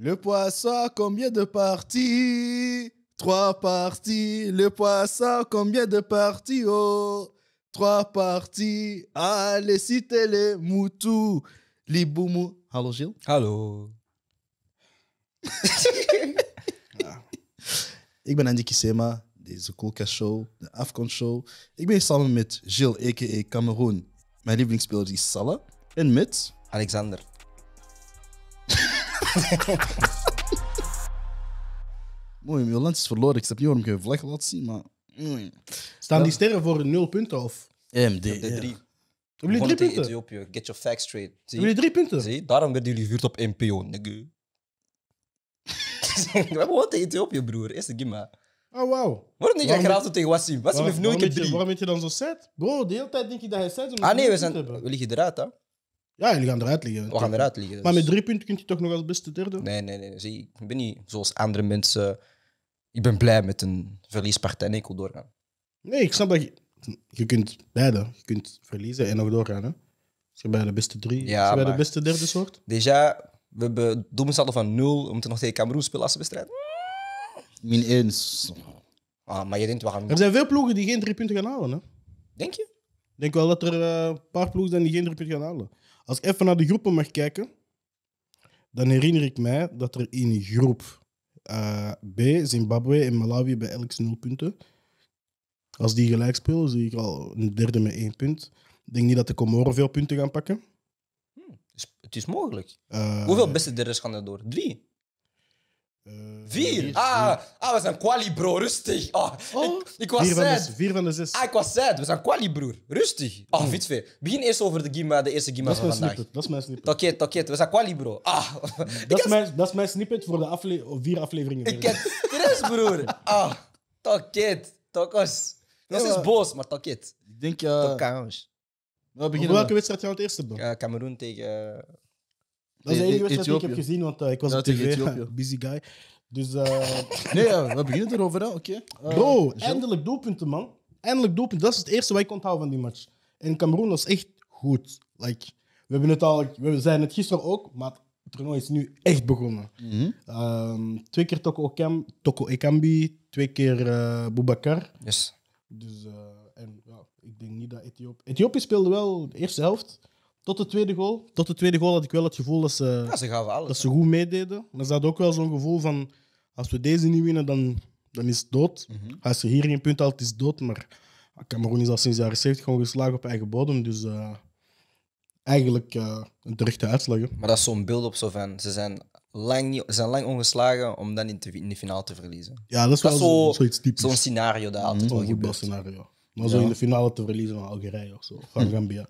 Le poisson, combien de parties Trois parties. Le poisson, combien de parties Oh Trois parties. Allez, citez-les, Moutou. Liboumou. Hallo Gilles. Hallo. Ik ben Andy Kisema, deze Koka Show, de Afcon Show. Ik ben hier samen met Gilles, a.k.a. Cameroon. Mijn lievelingsspeler is Salah. En met... Alexander. Mooi, Milan is verloren. Ik heb niet waarom je je vlag laat zien, maar... Mm. Staan die sterren voor nul punten of? EMD. De ja. drie. Hebben jullie drie punten? Ethiopië. Get your facts straight. Zie? Hebben jullie drie punten? Zie? Daarom werden jullie gevuurd op NPO. Nigga. We hebben gewoon tegen Ethiopië, broer. Eerste gimma. Oh, wauw. Waarom denk jij gratis tegen Wassim? Wassim heeft nul drie. Waarom ben je dan zo set? Bro, de hele tijd denk je dat hij set is. Ah nee, we, zijn, we liggen eruit, hè. Ja, jullie gaan eruit liggen. We gaan eruit liggen. Maar met dus- drie punten kun je toch nog als beste derde? Nee, nee, nee. Zie, ik ben niet zoals andere mensen. Ik ben blij met een verliespartij en ik wil doorgaan. Nee, ik snap dat je... Je kunt beide. Je kunt verliezen en nog doorgaan. Hè? Als je bij de beste drie, Ja, als je bij de beste derde soort. Déjà, we hebben doelsaldo van nul We moeten nog tegen Cameroen spelen als bestrijden. Min 1. Ah, maar je denkt, we gaan... Er zijn veel ploegen die geen drie punten gaan halen. Hè? Denk je? denk wel dat er eh, een paar ploegen zijn die geen drie punten gaan halen. Als ik even naar de groepen mag kijken, dan herinner ik mij dat er in groep eh, B, Zimbabwe en Malawi bij elk nul punten. Als die gelijk spelen, zie ik al een derde met één punt. Ik denk niet dat de Comoren veel punten gaan pakken. Hm, het is mogelijk. Eh, Hoeveel beste derde gaan door? Drie? Eh, vier? Ah, ah, we zijn quali, bro. Rustig. Ah, oh, ik, oh. was vier, Van vier van de zes. Ah, ik was sad. We zijn quali, broer. Rustig. Ah, oh, mm. Begin eerst over de, gima, de eerste gimma van vandaag. Snippet. Dat is mijn snippet. Toket, toket. We zijn quali, bro. Ah. Dat, is mijn, dat is mijn snippet voor de oh, vier afleveringen. Ik heb stress, broer. ah, toket. Tokos. Dat is boos, maar toket. Ik denk... Uh, We beginnen welke wedstrijd gaan het eerste bro Uh, Cameroen tegen... Dat is de e- enige wedstrijd die ik heb gezien, want eh, ik was een Busy guy. Dus, eh, nee, ja, we beginnen erover. Oké. Okay. Bro, eh, eindelijk doelpunten, man. Eindelijk doelpunten. Dat is het eerste wat ik onthoud van die match. En Cameroen was echt goed. Like, we, hebben het al, we zijn het gisteren ook, maar het toernooi is nu echt begonnen. Mm twee keer Toko, Toko Ekambi, twee keer uh, Boubacar. Yes. Dus, uh, en, ik denk niet dat Ethiopië... Ethiopië speelde wel de eerste helft, tot de tweede goal. Tot de tweede goal had ik wel het gevoel dat ze, ja, ze gaven alles, dat ze goed meededen. dat ook wel zo'n gevoel van, als we deze niet winnen, dan, dan is het dood. Mhm. Als ze hier geen punt haalt, is het dood. Maar Cameroen is al sinds de jaren 70 ongeslagen geslagen op eigen bodem. Dus eh, eigenlijk eh, een terechte uitslag. Maar dat is zo'n beeld op zo van, ze zijn lang, niet, zijn lang ongeslagen om dan in, in de finale te verliezen. Ja, dat is wel zoiets typisch. Zo'n scenario dat altijd mm -hmm. scenario. Maar zo in de finale te verliezen van Algerije of zo, van hm. Gambia.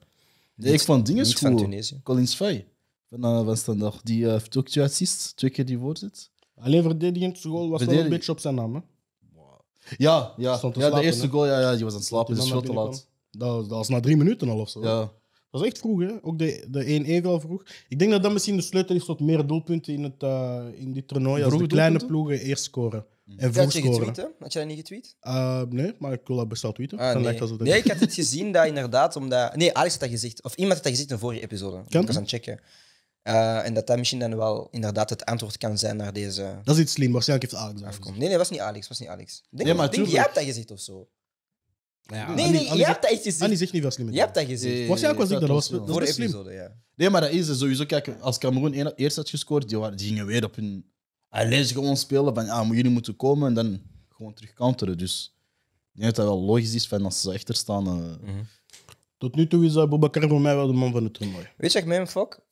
Nee, ik vond dingen goed. Tunesië. Collins Fay van, uh, van Standaard. Die uh, ook twee assists, keer die voorzit. Alleen verdedigend goal was wel een beetje op zijn naam. Hè? Ja, ja. ja de eerste goal ja, ja, die was aan het slapen, dus veel laat. Dat, was, na drie minuten al of zo. Ja. Dat was echt vroeg, hè? ook de, de 1-1 al vroeg. Ik denk dat dat misschien de sleutel is tot meer doelpunten in, het, uh, in dit toernooi. als de kleine ploegen eerst scoren. Mhm. En je Had jij dat niet getweet? Eh, nee, maar ik wil dat best wel tweeten. Ah, nee. nee, ik had het gezien dat inderdaad, omdat... Nee, Alex had dat gezegd. Of iemand had dat gezegd in vorige episode. Kan ik was aan checken. Eh, en dat dat misschien dan wel inderdaad het antwoord kan zijn naar deze... Dat is iets slim. Waarschijnlijk heeft Alex afkomt. Nee, nee, dat was niet Alex. Was niet Alex. Denk, maar denk, jij hebt dat gezegd of zo. Ja, nee, nee, je hebt dat echt gezien. Annie zegt niet wel slim. Je hebt dat gezien. Waarschijnlijk was ik dat. was, dat was slim. Ja. Nee, maar dat is sowieso. Kijk, als Cameroen eerst had gescoord, die, waren, die gingen weer op hun alleen gewoon spelen van ah, jullie moeten komen en dan gewoon terug counteren. Dus ik denk dat dat wel logisch is van als ze echter staan. Eh. Mhm. Tot nu toe is uh, Bobakar voor mij wel de man van het toernooi. Weet je, mijn fok?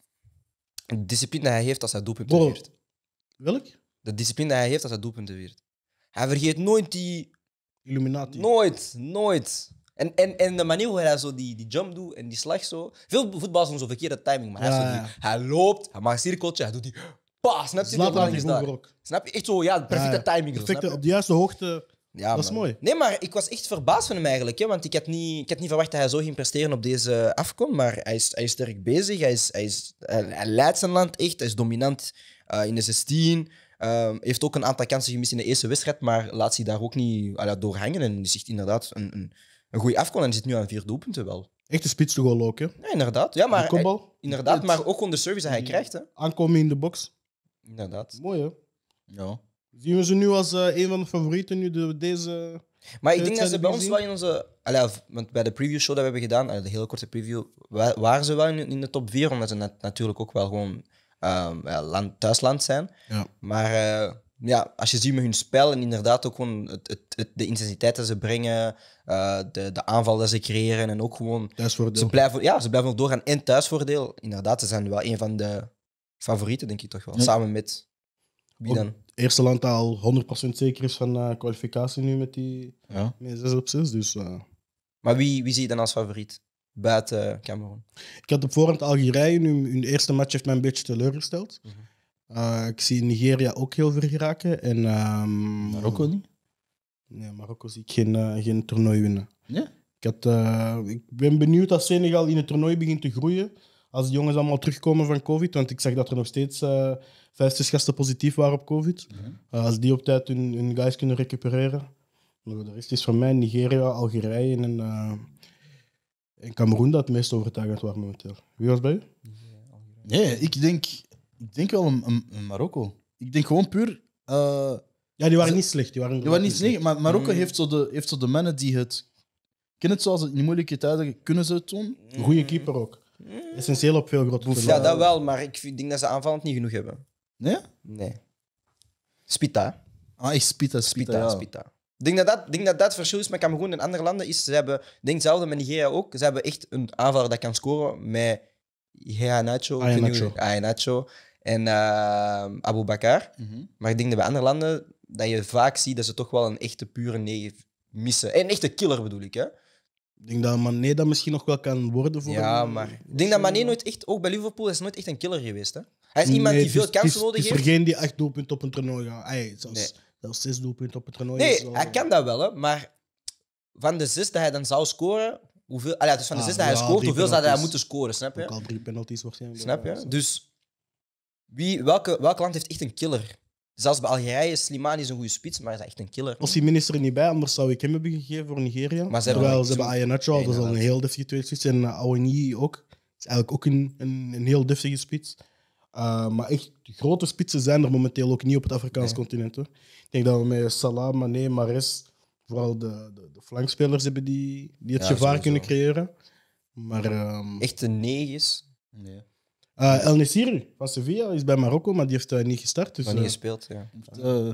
De discipline die hij heeft als hij doelpunten Bro. weert. Welk? De discipline die hij heeft als hij doelpunten weert. Hij vergeet nooit die. Illuminati. Nooit, nooit. En, en, en de manier hoe hij zo die, die jump doet en die slag zo. Veel voetballers doen zo verkeerde timing, maar hij, zo die, hij loopt, hij maakt een cirkeltje, hij doet die snap je? Snap je? Echt zo, ja, perfecte ja, timing. Perfecte, op de juiste hoogte. Ja, dat is mooi. Nee, maar ik was echt verbaasd van hem eigenlijk. Hè, want ik had, niet, ik had niet verwacht dat hij zo ging presteren op deze afkom. Maar hij is, hij is sterk bezig. Hij, is, hij, is, hij, leidt zijn land echt. Hij is dominant eh, in de 16. Uh, ehm, heeft ook een aantal kansen gemist in de eerste wedstrijd. Maar laat zich daar ook niet uh, ah, door hangen. En is echt inderdaad een, een, een goede afkom. En zit nu aan vier doelpunten wel. Echt een spits toch wel ook, hè? Ja, inderdaad. Ja, maar, combo. inderdaad, maar ook onder service dat hij krijgt. Hè. Aankomen in de box. Inderdaad. Mooi, hè? Ja. Zien we ze nu als eh, een van de favorieten, nu deze... Maar ik denk dat ze bij ons wel in onze... Allee, want bij de preview show dat we hebben gedaan, eh, de hele korte preview, waren ze wel in, in de top 4, omdat ze natuurlijk ook wel gewoon ehm, ja, land, thuisland zijn. Ja. Maar eh, ja, als je ziet met hun spel en inderdaad ook gewoon het, het, de intensiteit dat ze brengen, de, de aanval dat ze creëren en ook gewoon... Ze blijven, ja, ze blijven ook doorgaan en thuisvoordeel. Inderdaad, ze zijn wel een van de favorieten, denk ik toch wel. Samen met wie dan? Het eerste land dat al 100% zeker is van eh, kwalificatie nu met die met 6 op 6. Dus, eh. Maar wie, wie zie je dan als favoriet buiten Cameroen? Ik had op voorhand Algerije. Nu, hun eerste match heeft mij een beetje teleurgesteld. Mhm. Eh, ik zie Nigeria ook heel ver geraken. En, ehm, Marokko niet? Nee, Marokko zie ik geen, geen toernooi winnen. Ja. Ik, had, ik, ben benieuwd als Senegal in het toernooi begint te groeien als de jongens allemaal terugkomen van COVID, want ik zag dat er nog steeds uh, vijf, gasten positief waren op COVID. Eh, als die op tijd hun, hun guys kunnen recupereren. Maar de rest is voor mij Nigeria, Algerije en, uh, en Cameroen dat het meest overtuigend waren momenteel. Wie was bij u? Nee, ik denk, ik denk wel een, Marokko. Ik denk gewoon puur... ja, die waren niet slecht. Die waren, niet slecht, maar Marokko mm. heeft, zo de, heeft zo de mannen die het... Ken het zoals in moeilijke tijden kunnen ze het doen. Goede keeper ook. Hmm. essentieel op veel grote Ja, dat wel, maar ik denk dat ze aanvallend niet genoeg hebben. Nee? Nee. Spita. Ah, ik Spita, Spita. Spita, Ik denk dat dat, denk dat dat verschil is met Cameroen en andere landen. Is, ze hebben, denk hetzelfde met Nigeria ook. Ze hebben echt een aanvaller dat kan scoren met Heanacho. Nacho, En uh, eh, Abu Bakar. Mhm. Maar ik denk dat bij andere landen dat je vaak ziet dat ze toch wel een echte pure 9 missen. Een echte killer bedoel ik, hè. Ik denk dat Mané dat misschien nog wel kan worden voor Ja, maar ik denk dat Mané nooit echt, ook bij Liverpool, is nooit echt een killer geweest. Hè? Hij is iemand die veel kansen nodig heeft. Het is die acht doelpunten op een toernooi gaat. Ay, zelfs, nee. zes doelpunten op een toernooi. Nee, hij kan dat wel, hè, maar van de zes dat hij dan zou scoren, hoeveel, allee, dus van de ah, zes dat hij scoort, hoeveel zou hij moeten scoren, snap je? Ook al drie penalties waarschijnlijk. Snap je? Dus wie, welke, welk land heeft echt een killer? Zelfs bij Algerije, Slimani is een goede spits, maar hij is echt een killer. Als die minister er niet bij, anders zou ik hem hebben gegeven voor Nigeria. Maar ze Terwijl ze hebben Ayanacho al, dat is al een heel deftige tweede spits. En uh, ook. Dat is eigenlijk ook een, een, een heel deftige spits. Eh, maar echt, grote spitsen zijn er momenteel ook niet op het Afrikaans continent. Hoor. Ik denk dat we met Salah, Mané, Mares vooral de, de, de, flankspelers hebben die, die het gevaar kunnen creëren. Maar, um... Echt een is. Nee. Eh, El Nesir van Sevilla is bij Marokko, maar die heeft eh, niet gestart. Dus, niet eh, gespeeld, ja.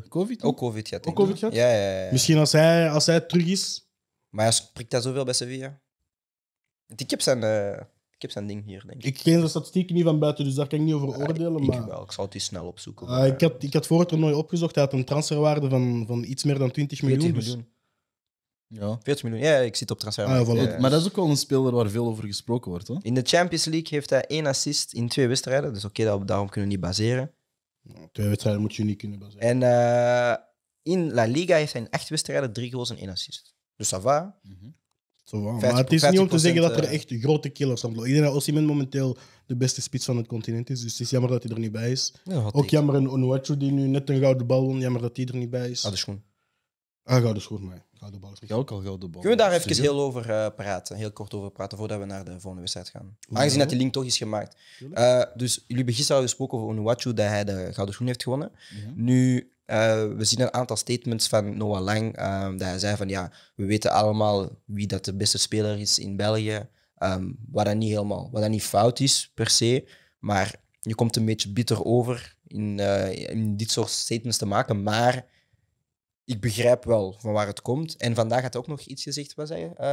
COVID? Ook COVID, ja. Ook COVID gehad? Ja, ja, ja, Misschien als hij, als hij terug is. Maar hij spreekt daar zoveel bij Sevilla. Ik heb zijn, ik heb zijn ding hier, denk ik. Ik ken de statistieken niet van buiten, dus daar kan ik niet over oordelen. Ik, maar... ik, wel. ik zal het eens snel opzoeken. Ah, ik, had, ik had voor het toernooi opgezocht. Hij had een transferwaarde van, van iets meer dan 20 miljoen. 20 dus miljoen. Ja. 40 miljoen, ja, ik zit op transfermarkt. Ah, maar dat is ook wel een speler waar veel over gesproken wordt. Hoor. In de Champions League heeft hij één assist in twee wedstrijden. Dus oké, okay, daarom kunnen we niet baseren. twee wedstrijden moet je niet kunnen baseren. En eh, in La Liga heeft hij in acht wedstrijden drie goals en één assist. Dus dat va. Mhm. maar het is niet om te zeggen dat er echt grote killers zijn. iedereen denk dat momenteel de beste spits van het continent is. Dus het is jammer dat hij er niet bij is. ook jammer een Onuachu die nu net een gouden bal won. Jammer dat hij er niet bij is. Ah, de schoen. Ah, gouden schoen, maar gouden bal. al Kunnen we daar even heel over eh, praten, heel kort over praten, voordat we naar de volgende wedstrijd gaan? Aangezien dat die link toch is gemaakt. Eh, dus jullie hebben gisteren al gesproken over Onuachu, dat hij de gouden schoen heeft gewonnen. Mhm. Nu, eh, we zien een aantal statements van Noah Lang, ehm, dat hij zei van ja, we weten allemaal wie dat de beste speler is in België. Ehm, wat dat niet helemaal, wat dat niet fout is per se, maar je komt een beetje bitter over in, in dit soort statements te maken, maar ik begrijp wel van waar het komt. En vandaag had ook nog iets gezegd, wat zei eh,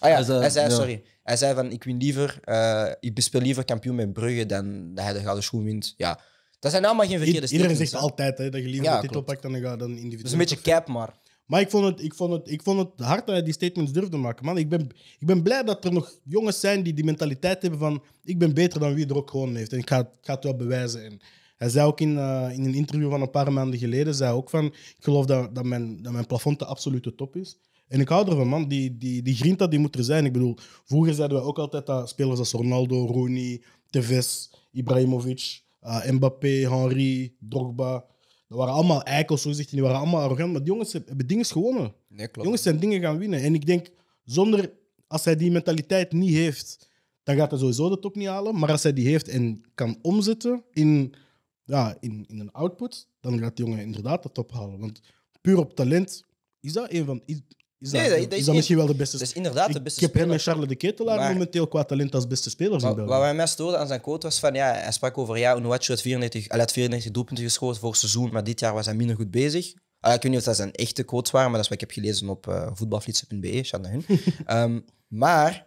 ah ja, hij zei, sorry. Hij zei van, ik, win liever, eh, ik bespeel liever kampioen met Brugge dan dat hij de gouden schoen wint. Ja, dat zijn allemaal geen verkeerde I Iedereen zegt altijd hè, dat je liever ja, de titel pakt dan, dan individueel. Dus een beetje cap, maar... Maar ik vond, het, ik, vond het, ik vond het hard dat hij die statements durfde maken. Man, ik, ben, ik ben blij dat er nog jongens zijn die die mentaliteit hebben van... Ik ben beter dan wie er ook gewoon heeft. En ik ga, ga het wel bewijzen. En hij zei ook in, eh, in een interview van een paar maanden geleden, zei ook van, ik geloof dat, dat, mijn, dat mijn plafond de absolute top is. En ik hou ervan, man. Die, die, die grinta die moet er zijn. Ik bedoel, vroeger zeiden we ook altijd dat spelers als Ronaldo, Rooney, Tevez, Ibrahimovic, uh, Mbappé, Henry, Drogba... Dat waren allemaal eikels, zo gezegd. Die waren allemaal arrogant. Maar die jongens hebben dingen gewonnen. Nee, klopt. jongens zijn dingen gaan winnen. En ik denk, zonder, als hij die mentaliteit niet heeft, dan gaat hij sowieso de top niet halen. Maar als hij die heeft en kan omzetten in ja, in, in een output, dan gaat die jongen inderdaad dat ophalen. Want puur op talent is dat een van. Is, dat, is, dat misschien wel de beste Dat is inderdaad de beste Ik heb hem en Charles de Ketelaar momenteel qua talent als beste speler zien Wat wij mij stoorde aan zijn quote was van... Ja, hij sprak over, ja, Onuachu had 94, 94 doelpunten geschoten voor seizoen, maar dit jaar was hij minder goed bezig. Ah, ik weet niet of dat zijn echte coach waren, maar dat is wat ik heb gelezen op uh, eh, voetbalflits.be, um, ehm, Maar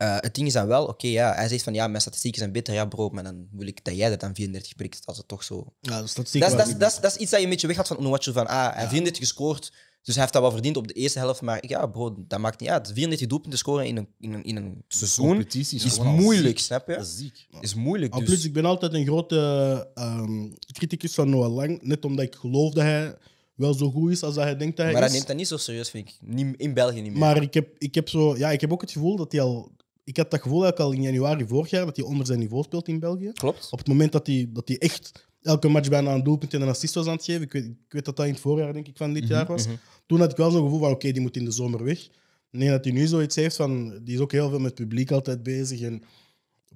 eh, het ding is dan wel, oké, ja, hij zegt van ja, mijn statistieken zijn beter, ja bro, maar dan wil ik dat jij dat dan 34 prikt, als het toch zo... Ja, dat, dat, dat, dat is iets dat je een beetje weg had van Onuachu, van ah, hij ja. 34 gescoord, dus hij heeft dat wel verdiend op de eerste helft, maar ja bro, dat maakt niet uit. 34 doelpunten scoren in een, in een, in een seizoen is, moeilijk, snap je? is moeilijk, dus. plus, ik ben altijd een grote um, criticus van Noah Lang, net omdat ik geloof dat hij wel zo goed is als dat hij denkt dat hij maar is. Maar hij neemt dat niet zo serieus, vind ik. in België niet meer. Maar ik heb, ik heb, zo, ja, ik heb ook het gevoel dat hij al ik had dat gevoel eigenlijk al in januari vorig jaar dat hij onder zijn niveau speelt in België. Klopt. Op het moment dat hij, dat hij echt elke match bijna een doelpunt en een assist was aan het geven. Ik weet, ik weet dat dat in het voorjaar denk ik, van dit mhm, jaar was. Mhm. Toen had ik wel zo'n gevoel van oké, die moet in de zomer weg. Nee, dat hij nu zoiets heeft van die is ook heel veel met het publiek altijd bezig. En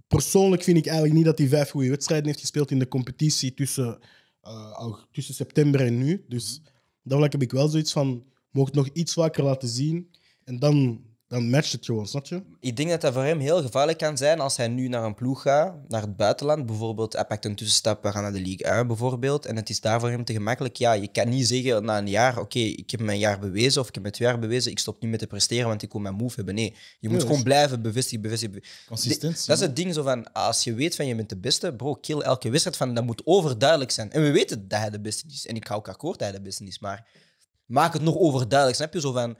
persoonlijk vind ik eigenlijk niet dat hij vijf goede wedstrijden heeft gespeeld in de competitie tussen, eh, tussen september en nu. Dus daar heb ik wel zoiets van mocht nog iets vaker laten zien. En dan dan matcht het gewoon, snap je? Ik denk dat dat voor hem heel gevaarlijk kan zijn als hij nu naar een ploeg gaat, naar het buitenland. Bijvoorbeeld, hij pakt een tussenstap, we gaan naar de League 1 bijvoorbeeld. En het is daar voor hem te gemakkelijk. Ja, je kan niet zeggen na een jaar, oké, ik heb mijn jaar bewezen of ik heb mijn twee jaar bewezen, ik stop niet met te presteren, want ik wil mijn move hebben. Nee, je moet gewoon dus- blijven bevestigen, bevestigen. Consistentie. dat is het ding zo van, als je weet van je bent de beste, bro, kill elke wedstrijd van, dat moet overduidelijk zijn. En we weten dat hij de beste is. En ik hou ook akkoord dat hij de beste is, maar maak het nog overduidelijk. Snap je zo van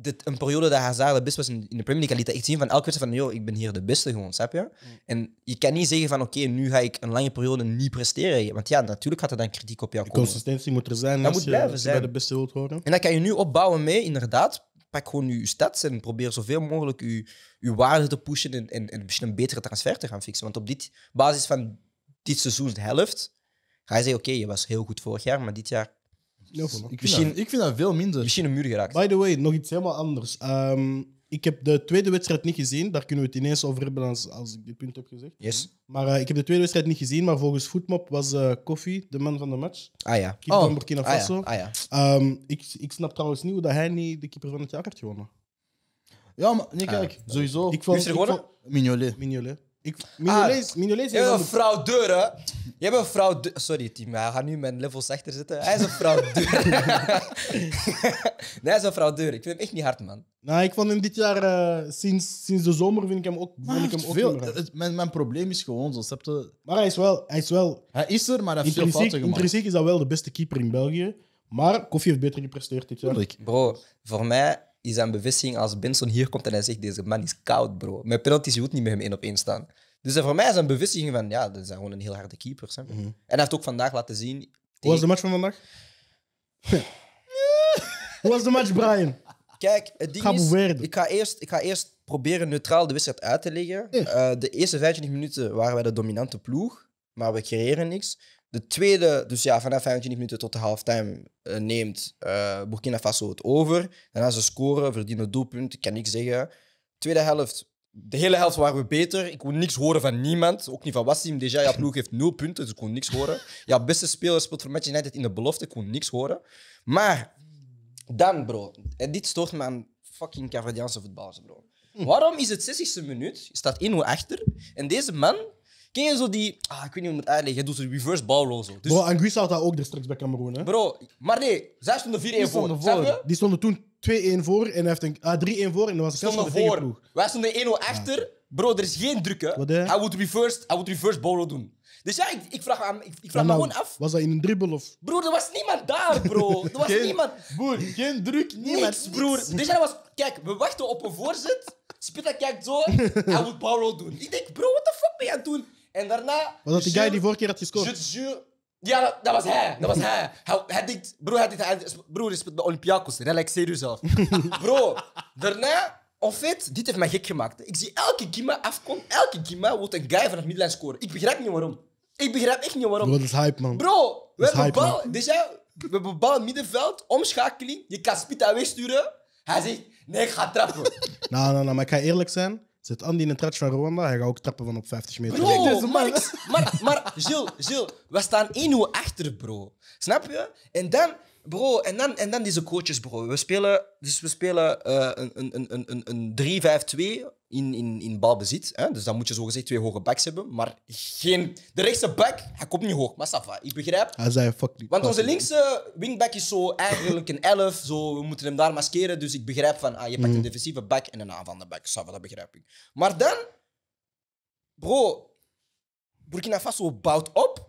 dit, een periode dat Hazard de beste was in, de Premier League, hij liet zien van elke wedstrijd van, joh, ik ben hier de beste gewoon, snap je? Mm. En je kan niet zeggen van, oké, nu ga ik een lange periode niet presteren. Want ja, natuurlijk gaat er dan kritiek op jou de komen. Consistentie moet er dus zijn dat moet je, blijven zijn. bij de beste wilt worden. En dat kan je nu opbouwen mee, inderdaad. Pak gewoon je stats en probeer zoveel mogelijk je, waarde te pushen en, misschien een betere transfer te gaan fixen. Want op dit, basis van dit seizoen de helft, ga je zeggen, oké, je was heel goed vorig jaar, maar dit jaar ik, vind dat, ik vind dat veel minder. Misschien een muur geraakt. By the way, nog iets helemaal anders. Ehm, ik heb de tweede wedstrijd niet gezien. Daar kunnen we het ineens over hebben als, ik dit punt heb gezegd. Yes. Maar eh, ik heb de tweede wedstrijd niet gezien. Maar volgens Footmop was eh de man van de match. Ah ja. Keeper van oh. Burkina ah, Faso. ja. Ah, ja. Ehm, ik, ik snap trouwens niet hoe dat hij niet de keeper van het jaar heeft gewonnen. Ja, maar nee, kijk, ah. sowieso. Ik Wie is er gewonnen? Mignolet. Ik, ah, is Je bent een vrouw fraudeur, hè? Je bent een fraudeur. Sorry, team, hij gaat nu mijn levels achter zitten. Hij is een fraudeur. nee, hij is een fraudeur. Ik vind hem echt niet hard, man. Nou, ik vond hem dit jaar, eh, sinds, sinds de zomer, vind ik hem ook, ah, hem ook veel- mijn, mijn probleem is gewoon zo. Maar hij is wel, hij is wel Hij is er, maar hij heeft veel fouten gemaakt. intrinsiek is dat wel de beste keeper in België. Maar Koffie heeft beter gepresteerd dit jaar. Bro, voor mij, is zijn bevissing als Benson hier komt en hij zegt: Deze man is koud, bro. mijn penalties, je niet met hem één op één staan. Dus voor mij is een bevissing van: Ja, dat zijn gewoon een heel harde keepers. Mhm. En hij heeft ook vandaag laten zien. Hoe was de match van vandaag? Hoe was de match, Brian? Kijk, het is, ik ga, eerst, ik ga eerst proberen neutraal de wedstrijd uit te leggen. Eh, de eerste 25 minuten waren wij de dominante ploeg, maar we creëren niks. De tweede, dus ja, vanaf 25 minuten tot de halftime eh, neemt uh, Burkina Faso het over. Daarna ze scoren, verdienen doelpunt, ik kan niks zeggen. Tweede helft, de hele helft waren we beter. Ik kon niks horen van niemand, ook niet van Wassim. Deja, ja, ploeg heeft nul punten, dus ik kon niks horen. Ja, beste speler speelt voor Manchester United in de belofte, ik kon niks horen. Maar dan, bro, en dit stoort me aan fucking Cavadianse voetballers, bro. Hm. Waarom is het 60 e minuut, je staat 1-0 achter, en deze man Ken zo die... Ah, ik weet niet hoe het moet uitleggen. Je doet een reverse ball roll zo. Dus, Bro, Anguissa had dat ook straks bij Cameroen, hè? bro, maar nee. Zij stonden 4-1 voor. Die stonden, Die stonden toen 2-1 voor en hij heeft een, ah, 3-1 voor en dat was het de stonden voor. Wij stonden 1-0 achter. Bro, er is geen druk, Hij moet reverse, hij reverse ball doen. Dus ja, ik, ik vraag, me aan- ik, vraag nou, gewoon af. Was dat in een dribbel of... Broer, er was niemand daar, bro. Er was niemand. Broer, geen druk, Niks, broer. Dus was... Kijk, we wachten op een voorzet. Spita kijkt zo. Hij moet ball doen. Ik denk, bro, wat de fuck ben je aan het doen? En daarna... Was dat de guy die vorige keer had gescoord? Ja, dat, was hij. Dat was hij. hij, hij broer, bro, hij broer, is bij Olympiakos. Relaxeer jezelf. bro, daarna... Of dit heeft mij gek gemaakt. Ik zie elke Gima afkomt, elke Gima wordt een guy van het middenlijn scoren. Ik begrijp niet waarom. Ik begrijp echt niet waarom. Bro, dat is hype, man. Bro, we hebben bal... Dus ja, we hebben bal middenveld, omschakeling. Je kan Spita wegsturen. Hij zegt, nee, ik ga trappen. nou, nou, nou, maar ik ga eerlijk zijn. Zit Andy in een trash van Rwanda, hij gaat ook trappen van op 50 meter. Bro, Maar, maar, maar Gilles, we staan 1-0 achter, bro. Snap je? En dan Bro, en dan, en dan deze coaches, bro. We spelen, dus we spelen uh, een, een, een, een 3-5-2 in, in, in balbezit. Hè? Dus dan moet je zogezegd twee hoge backs hebben. Maar geen, de rechtse back, hij komt niet hoog. Maar Safa, ik begrijp. Hij zei, fuck die Want onze linkse wingback is zo eigenlijk een 11. Zo, we moeten hem daar maskeren. Dus ik begrijp van, ah, je pakt een mm. defensieve back en een aanvallende back. Safa, dat begrijp ik. Maar dan, bro, Burkina Faso bouwt op.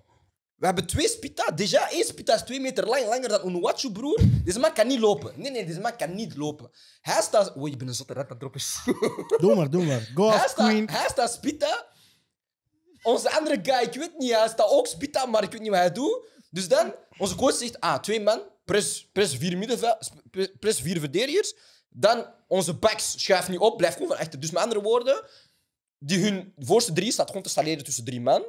We hebben twee spita. Déjà, één spita is twee meter lang, langer dan Onuwachu, broer. Deze man kan niet lopen. Nee, nee, deze man kan niet lopen. Hij staat... Oh, je bent een zotte rat dat is. Doe maar, doe maar. Go hij off, staat, queen. Hij staat spita. Onze andere guy, ik weet niet, hij staat ook spita, maar ik weet niet wat hij doet. Dus dan, onze coach zegt, ah, twee man, plus plus vier, middenveld, plus vier verdedigers. Dan, onze backs schuift niet op, blijft gewoon van achter. Dus met andere woorden, die hun voorste drie staat gewoon te saleren tussen drie man.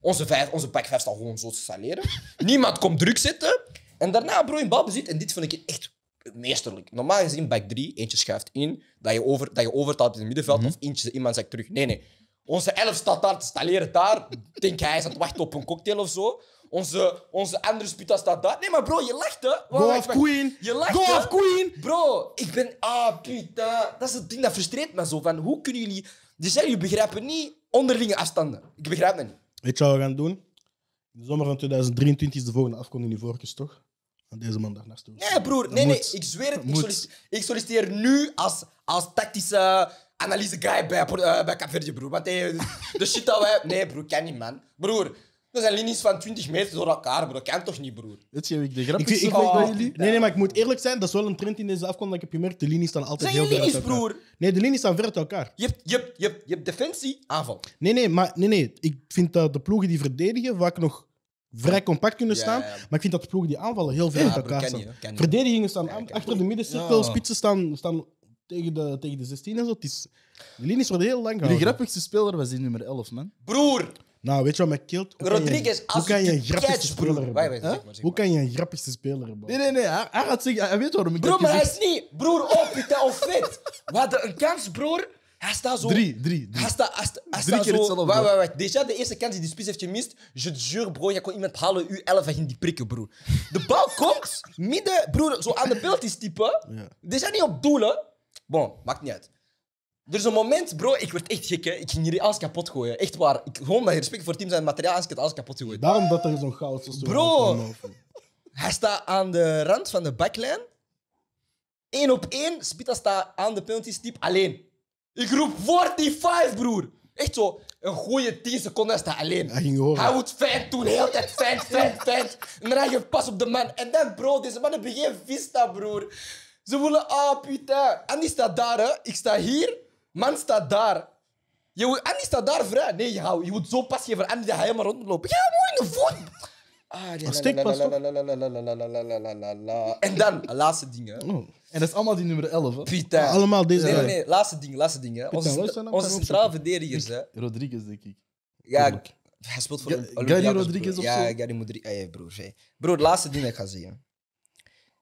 Onze, vijf, onze pack 5 staat gewoon zo te saleren. Niemand komt druk zitten. En daarna, bro, in balbezit. En dit vond ik echt meesterlijk. Normaal gezien, back 3, eentje schuift in. Dat je, over, dat je overtaalt in het middenveld. Mhm. Of eentje iemand zegt terug. Nee, nee. Onze 11 staat daar te stalleren daar. Denk hij is aan het wachten op een cocktail of zo. Onze, onze Andres Pita staat daar. Nee, maar bro, je lacht, hè? Go queen! Je lacht, Go queen! Bro, ik ben... Ah, Pita. Dat is het ding dat frustreert me zo. Van, hoe kunnen jullie... Dus jullie begrijpen niet onderlinge afstanden. Ik begrijp het niet. Weet je wat we gaan doen? In de zomer van 2023 is de volgende afkomst in Ivorcus, toch? Aan deze man daar stoel. Nee, broer. nee, nee. Ik zweer het. Ik solliciteer, ik solliciteer, nu als, als tactische analyse guy bij, uh, bij broer. Want hey, eh, de shit dat Nee, broer. Kan niet, man. Broer. Dat zijn linies van 20 meter door elkaar, broer. Dat kan toch niet, broer? je zie ik de grappigste Ik, Nee, nee, maar ik moet eerlijk zijn, dat is wel een trend in deze afkomst. Dat ik heb gemerkt, de linies staan altijd heel je ver uit linies, broer? Nee, de linies staan ver uit elkaar. Je hebt, je hebt, je hebt, je hebt defensie, aanval. Nee, nee, maar nee, nee. Ik vind dat de ploegen die verdedigen vaak nog vrij compact kunnen staan. Maar ik vind dat de ploegen die aanvallen heel ver uit elkaar staan. Verdedigingen staan achter de middencirkel, spitsen staan, staan tegen, de, tegen de 16 en zo. Het is, de linies worden heel lang De grappigste speler was in nummer 11, man. Broer, nou, weet je wat mij kilt? Rodriguez, als hoe kan je een grappigste speler hebben? Hoe kan je een grappigste speler hebben? Nee, nee, nee. Hij, gaat zeggen, hij weet waarom ik Broer, maar hij is niet. Broer, op, Het of fit. We hadden een kans, broer. Hij staat zo. Drie, drie. drie. Hij staat, als. staat, drie keer zo. Wacht, wacht, wacht. Déjà, de eerste kans die die spits heeft gemist. Je jure, bro, je kon iemand halen, U11 en ging die prikken, broer. De bal komt midden, broer, zo aan de is type. Ja. Déjà niet op doelen. Bon, maakt niet uit. Er is een moment, bro, ik werd echt gek. Ik ging hier alles kapot gooien. Echt waar. Ik, gewoon mijn respect voor het team zijn materiaal, als ik het alles kapot gooien. Daarom dat er zo'n goud is. Bro, hij staat aan de rand van de backline. Eén op één. Spita staat aan de penalty stip alleen. Ik roep 45, broer. Echt zo. Een goede 10 seconden staat alleen. Hij ging horen. Hij moet fan doen. Heel tijd fan, fan, fan. En dan je pas op de man. En dan, bro, deze man hebben geen vista, broer. Ze willen, ah, oh, putain. En die staat daar, hè. Ik sta hier. Man staat daar. Je, Andy staat daar vrij. Nee, je, je moet zo pas geven. Andy, dat hij helemaal rondloopt. Ja, mooi in voet. Ah, die- En dan, laatste ding. En dat is allemaal die nummer 11. Allemaal deze Nee, nee, laatste ding, laatste ding. Hè. Onze, onze centrale verdedigers. Hè. Rodriguez, denk ik. Ja, hij speelt voor Gary Rodriguez of Ja, Gary Rodriguez. Ah, ja, broer. Bro, Broer, laatste ding dat ik ga zeggen.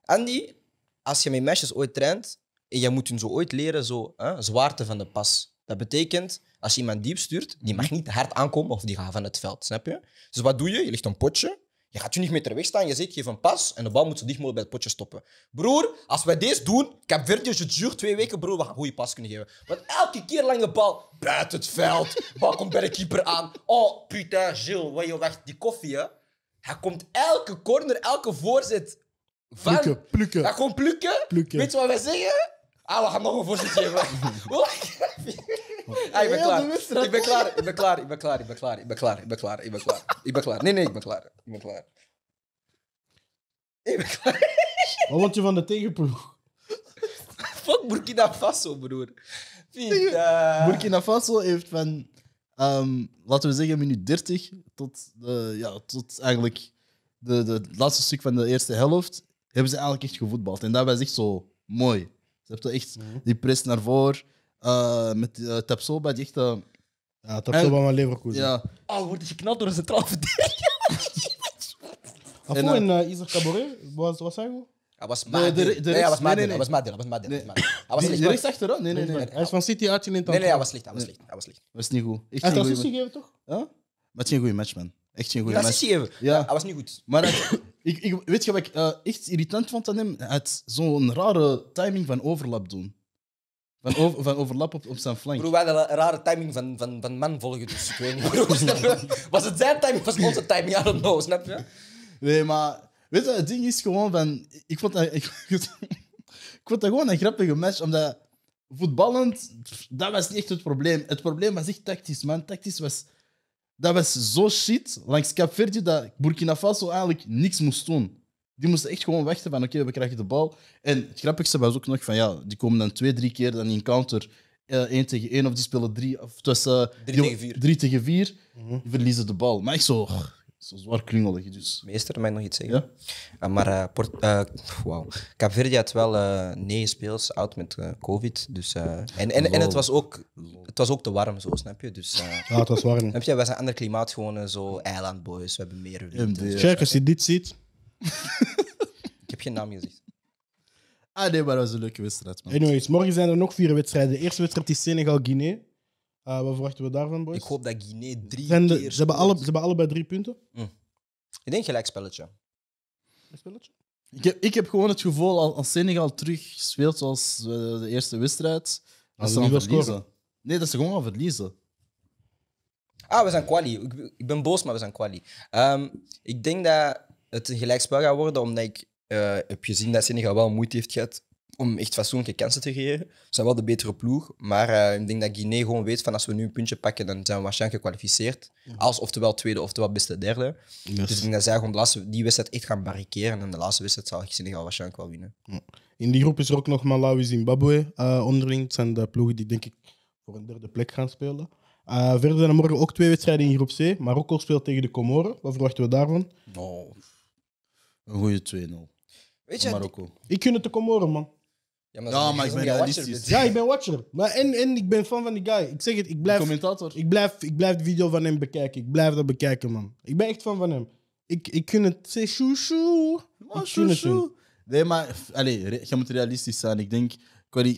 Andy, als je met meisjes ooit traint, en jij moet hun zo ooit leren zo, hè, zwaarte van de pas. Dat betekent, als je iemand diep stuurt, die mag niet hard aankomen of die gaat van het veld, snap je? Dus wat doe je? Je ligt een potje, je gaat 20 meter wegstaan, je zegt, geef een pas en de bal moet zo dicht mogelijk bij het potje stoppen. Broer, als wij deze doen, ik heb Verdi duur twee weken, broer, we gaan een goede pas kunnen geven. Want elke keer lange bal, buiten het veld, bal komt bij de keeper aan. Oh, putain, Gilles, wat je wacht, die koffie, hè? Hij komt elke corner, elke voorzet van... Plukken, plukken. Hij komt plukken. Weet je wat wij zeggen? Ah, we gaan nog een voorzetje geven. ah, ik ben klaar. Ik ben klaar. Ik ben klaar. Ik ben klaar. Ik ben klaar. Ik ben klaar. Ik ben klaar. Ik ben klaar. Ik ben klaar. Nee, nee, ik ben klaar. Ik ben klaar. Ik ben klaar. Wat word je van de tegenploeg? Fuck Burkina Faso, broer. Vinda. Burkina Faso heeft van, laten we zeggen, minuut 30 tot, ja, tot eigenlijk de, de, het laatste stuk van de eerste helft, hebben ze eigenlijk echt gevoetbald. En dat was echt zo mooi hebt je? Echt mhm. die press naar voren. Eh, met eh, Tapsoba, die echt... ja, Tapsoba maar Leverkusen. Ja. Oh, wordt geknald door een centraal verdediger. en, en eh, uh, Cabaret, was, was hij goed? Hij was Maden. Nee, nee, hij was madden. Hij was madden, Hij was Maden. Hij was slecht. Nee, nee, nee. Hij is van City uit in het Nee, nee, hij was slecht. Hij was slecht. Hij was Was niet goed. Het hij was assistie gegeven, toch? Ja? Maar het is een goede match, man. Echt een goede match. Hij heeft gegeven. Ja. Hij was niet goed. Maar ik, ik, weet je wat ik eh, echt irritant vond aan hem? Het zo'n rare timing van overlap doen. Van, van overlap op, op zijn flank. Broer, wij een rare timing van, van, van man volgen, dus ik weet niet. was het zijn timing was het onze timing? I don't know, snap je? Nee, maar weet je, het ding is gewoon van... Ik vond dat, ik, ik vond dat gewoon een grappige match, omdat voetballend, dat was niet echt het probleem. Het probleem was echt tactisch, man. Tactisch was dat was zo shit langs Cap Verde dat Burkina Faso eigenlijk niks moest doen. Die moesten echt gewoon wachten van oké, we krijgen de bal. En het grappigste was ook nog van ja, die komen dan twee, drie keer dan in counter. Uh, tegen één of die spelen drie. Of tussen eh, drie, tegen vier. drie mhm. Verliezen de bal. Maar echt zo zo zwaar Dus. Meester, mag ik nog iets zeggen? Ja? Ah, maar uh, Port uh, eh, wow. had wel eh, negen speels oud met COVID. Dus, en, en, en het, was ook, het was ook te warm, zo, snap je? Dus, ja, het was warm. heb je? We zijn een ander klimaat, gewoon zo eilandboys. We hebben meer wind. als je dit ziet... ik heb geen naam gezien Ah nee, maar dat was een leuke wedstrijd. Man. Anyways, morgen zijn er nog vier wedstrijden. De eerste wedstrijd is Senegal-Guinea. Uh, wat verwachten we daarvan, boys? Ik hoop dat Guinea drie ze, hebben alle, ze hebben allebei drie punten. Hm. Ik denk gelijkspelletje. Een spelletje? Ik heb, ik heb gewoon het gevoel als, als Senegal terug speelt zoals eh, de eerste wedstrijd, dat ze verliezen. Nee, dat ze gewoon gaan verliezen. Ah, we zijn quali. Ik, ben boos, maar we zijn quali. Ehm, ik denk dat het een gelijkspel gaat worden, omdat ik eh, heb gezien dat Senegal wel moeite heeft gehad om echt fatsoenlijke kansen te geven Ze zijn wel de betere ploeg, maar eh, ik denk dat Guinea gewoon weet van als we nu een puntje pakken, dan zijn we waarschijnlijk gekwalificeerd. Als oftewel tweede, oftewel beste derde. Dus ik denk dat zij gewoon de laatste, die wedstrijd echt gaan barriceren en de laatste wedstrijd zal Senegal waarschijnlijk wel winnen. In die groep is er ook nog Malawi, Zimbabwe eh, onderling. Het zijn de ploegen die denk ik voor een derde plek gaan spelen. Eh, verder zijn er morgen ook twee wedstrijden in groep C. Marokko speelt tegen de Comoren. Wat verwachten we daarvan? Oh, een goede 2-0. Weet je, Marokko. Ik gun het de Comoren, man. Ja, maar, nou, ik ben realistisch. Ja, ik ben watcher. Maar en, en ik ben fan van die guy. Ik zeg het, ik blijf... De commentator. Ik blijf, ik blijf de video van hem bekijken. Ik blijf dat bekijken, man. Ik ben echt fan van hem. Ik, ik kun het... Say shoo shoo. shoo shoo. Nee, maar... Allez, je moet realistisch zijn. Ik denk...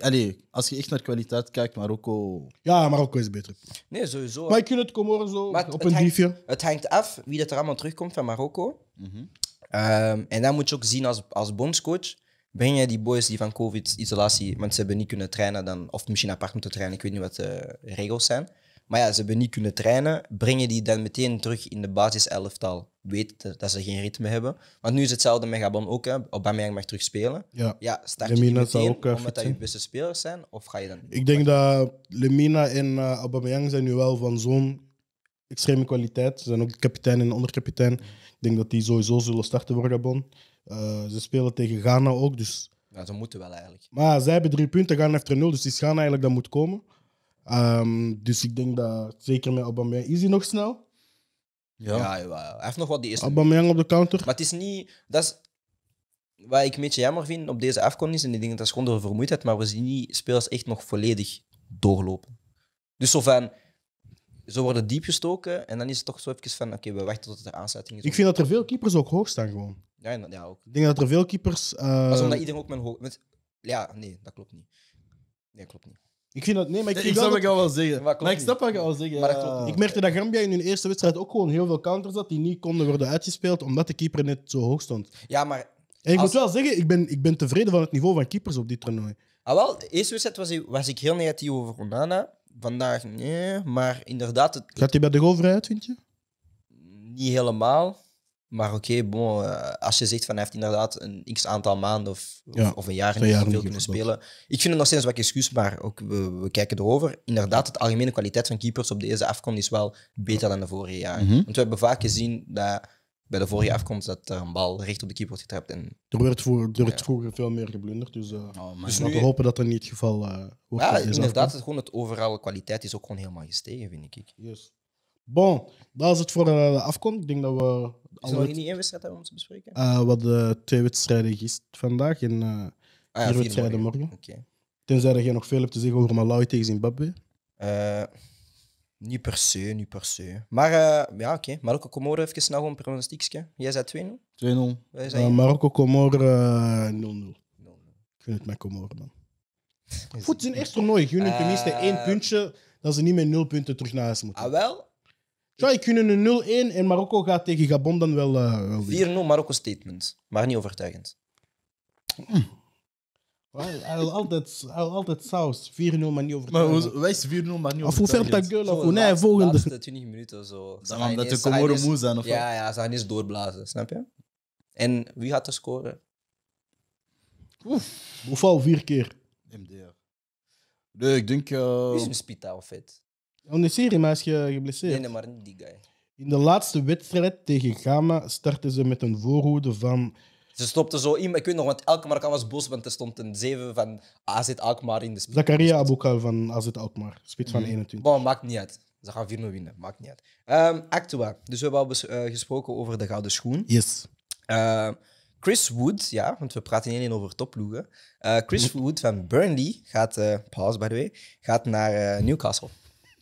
Allee, als je echt naar kwaliteit kijkt, Marokko... Ja, Marokko is beter. Nee, sowieso. Maar je kunt het komen zo op een diefje. Het hangt af wie dat er allemaal terugkomt van Marokko. Mhm. Ehm, en dat moet je ook zien als, als bondscoach breng je die boys die van COVID-isolatie, want ze hebben niet kunnen trainen, dan, of misschien apart moeten trainen, ik weet niet wat de regels zijn. Maar ja, ze hebben niet kunnen trainen. Breng je die dan meteen terug in de basiselftal? Weet dat ze geen ritme hebben. Want nu is hetzelfde met Gabon ook. Hè. Aubameyang mag terug spelen. Ja, ja start Lemina je meteen ook, eh, omdat dat je beste spelers zijn? Of ga je dan... Ik denk dat Lemina en uh, Aubameyang zijn nu wel van zo'n extreme kwaliteit. Ze zijn ook kapitein en onderkapitein. Ik denk dat die sowieso zullen starten voor Gabon. Eh, ze spelen tegen Ghana ook, dus... Ja, ze moeten wel eigenlijk. Maar zij hebben drie punten, Ghana heeft er nul, dus die Ghana eigenlijk dat moet komen. Ehm, dus ik denk dat, zeker met Aubameyang, is hij nog snel? Ja, ja hij heeft nog wat die eerste... Aubameyang op de counter. Maar het is niet... Dat is, wat ik een beetje jammer vind op deze afkon is, en ik denk dat is gewoon door vermoeidheid, maar we zien die spelers echt nog volledig doorlopen. Dus zo van, ze worden diep gestoken en dan is het toch zo even van, oké, we wachten tot de aansluiting is. Ik vind dat er veel keepers ook hoog staan gewoon. Ja, ja, Ik denk dat er veel keepers. Uh... omdat iedereen ook met hoog. Ja, nee, dat klopt niet. Nee, klopt niet. Ik vind dat, nee, maar ik, ik snap wat al wel zeggen. Maar, ik snap wat al zeggen. Ik merkte dat Gambia in hun eerste wedstrijd ook gewoon heel veel counters had die niet konden worden uitgespeeld omdat de keeper net zo hoog stond. Ja, maar. ik moet wel zeggen, ik ben, ik ben tevreden van het niveau van keepers op dit toernooi. Ah, wel, de eerste wedstrijd was, was ik heel negatief over Onana. Vandaag nee, maar inderdaad. Het... Gaat hij bij de goal uit, vind je? Niet helemaal. Maar oké, bon, eh, als je zegt van hij heeft inderdaad een x aantal maanden of, of, een jaar niet veel kunnen spelen. Ik vind het nog steeds wat excuus, maar ook, we, kijken erover. Inderdaad, het algemene kwaliteit van keepers op deze afkomst is wel beter dan de vorige jaren. Mhm. Want we hebben vaak gezien dat bij de vorige afkomst dat er een bal recht op de keeper wordt getrapt. En... Er werd, vroeger, er werd vroeger veel meer geblunderd, dus, uh, dus, dus we hopen dat dat niet het geval uh, wordt. Ja, inderdaad, het, gewoon het overal kwaliteit is ook gewoon helemaal gestegen, vind ik. Yes. Bon, dat is het voor de afkomst. Ik denk dat we is er nog niet één hebben om te bespreken? Uh, eh, we hadden twee wedstrijden gisteren vandaag en uh, eh, ah, vier, wedstrijden morgen. morgen. Okay. Tenzij dat je nog veel hebt te zeggen over Malawi tegen Zimbabwe. Uh, niet per se, niet per se. Maar uh, ja, oké. Okay. Marokko-Comoren, even snel een pronostiekje. Jij zei 2-0? 2-0. Uh, Marokko-Comoren 0-0. Ik vind het met Comoren, man. Goed, het is een echt toernooi. ten tenminste één puntje dat ze niet met 0 punten terug naar huis moeten. Ah, ja, ik hun een 0-1 en Marokko gaat tegen Gabon dan wel. eh, wel 4-0 Marokko statement, maar niet overtuigend. Hm. hij wil altijd, saus. 4-0, maar niet overtuigend. Maar wij is 4-0, maar niet Of hoe ver dat overtuigend. girl Zo, nee, laatste- laatste 20 minuten of zo. Dat omdat de Comoren moe zijn, of Ja, ja, ze gaan eens doorblazen, snap je? En wie gaat er scoren? Oef, Boufal vier keer. MDR. Nee, ik denk... eh, Wie is een spita of vet? de serie, maar is je geblesseerd. Nee, nee, maar niet die guy. In de laatste wedstrijd tegen Gama starten ze met een voorhoede van. Ze stopten zo in. Ik weet nog, want elke Marokkaan was boos, want er stond een 7 van AZ Alkmaar in de spits. Zakaria Aboukal van AZ Alkmaar, spits van 21. Mhm. maakt niet uit. Ze gaan 4-0 winnen, maakt niet uit. Ehm, Actua, dus we hebben al eh, gesproken over de gouden schoen. Yes. Ehm, Chris Wood, ja, want we praten niet alleen over toploegen. Eh, Chris mhm. Wood van Burnley gaat, eh, pause by the way, gaat naar Newcastle.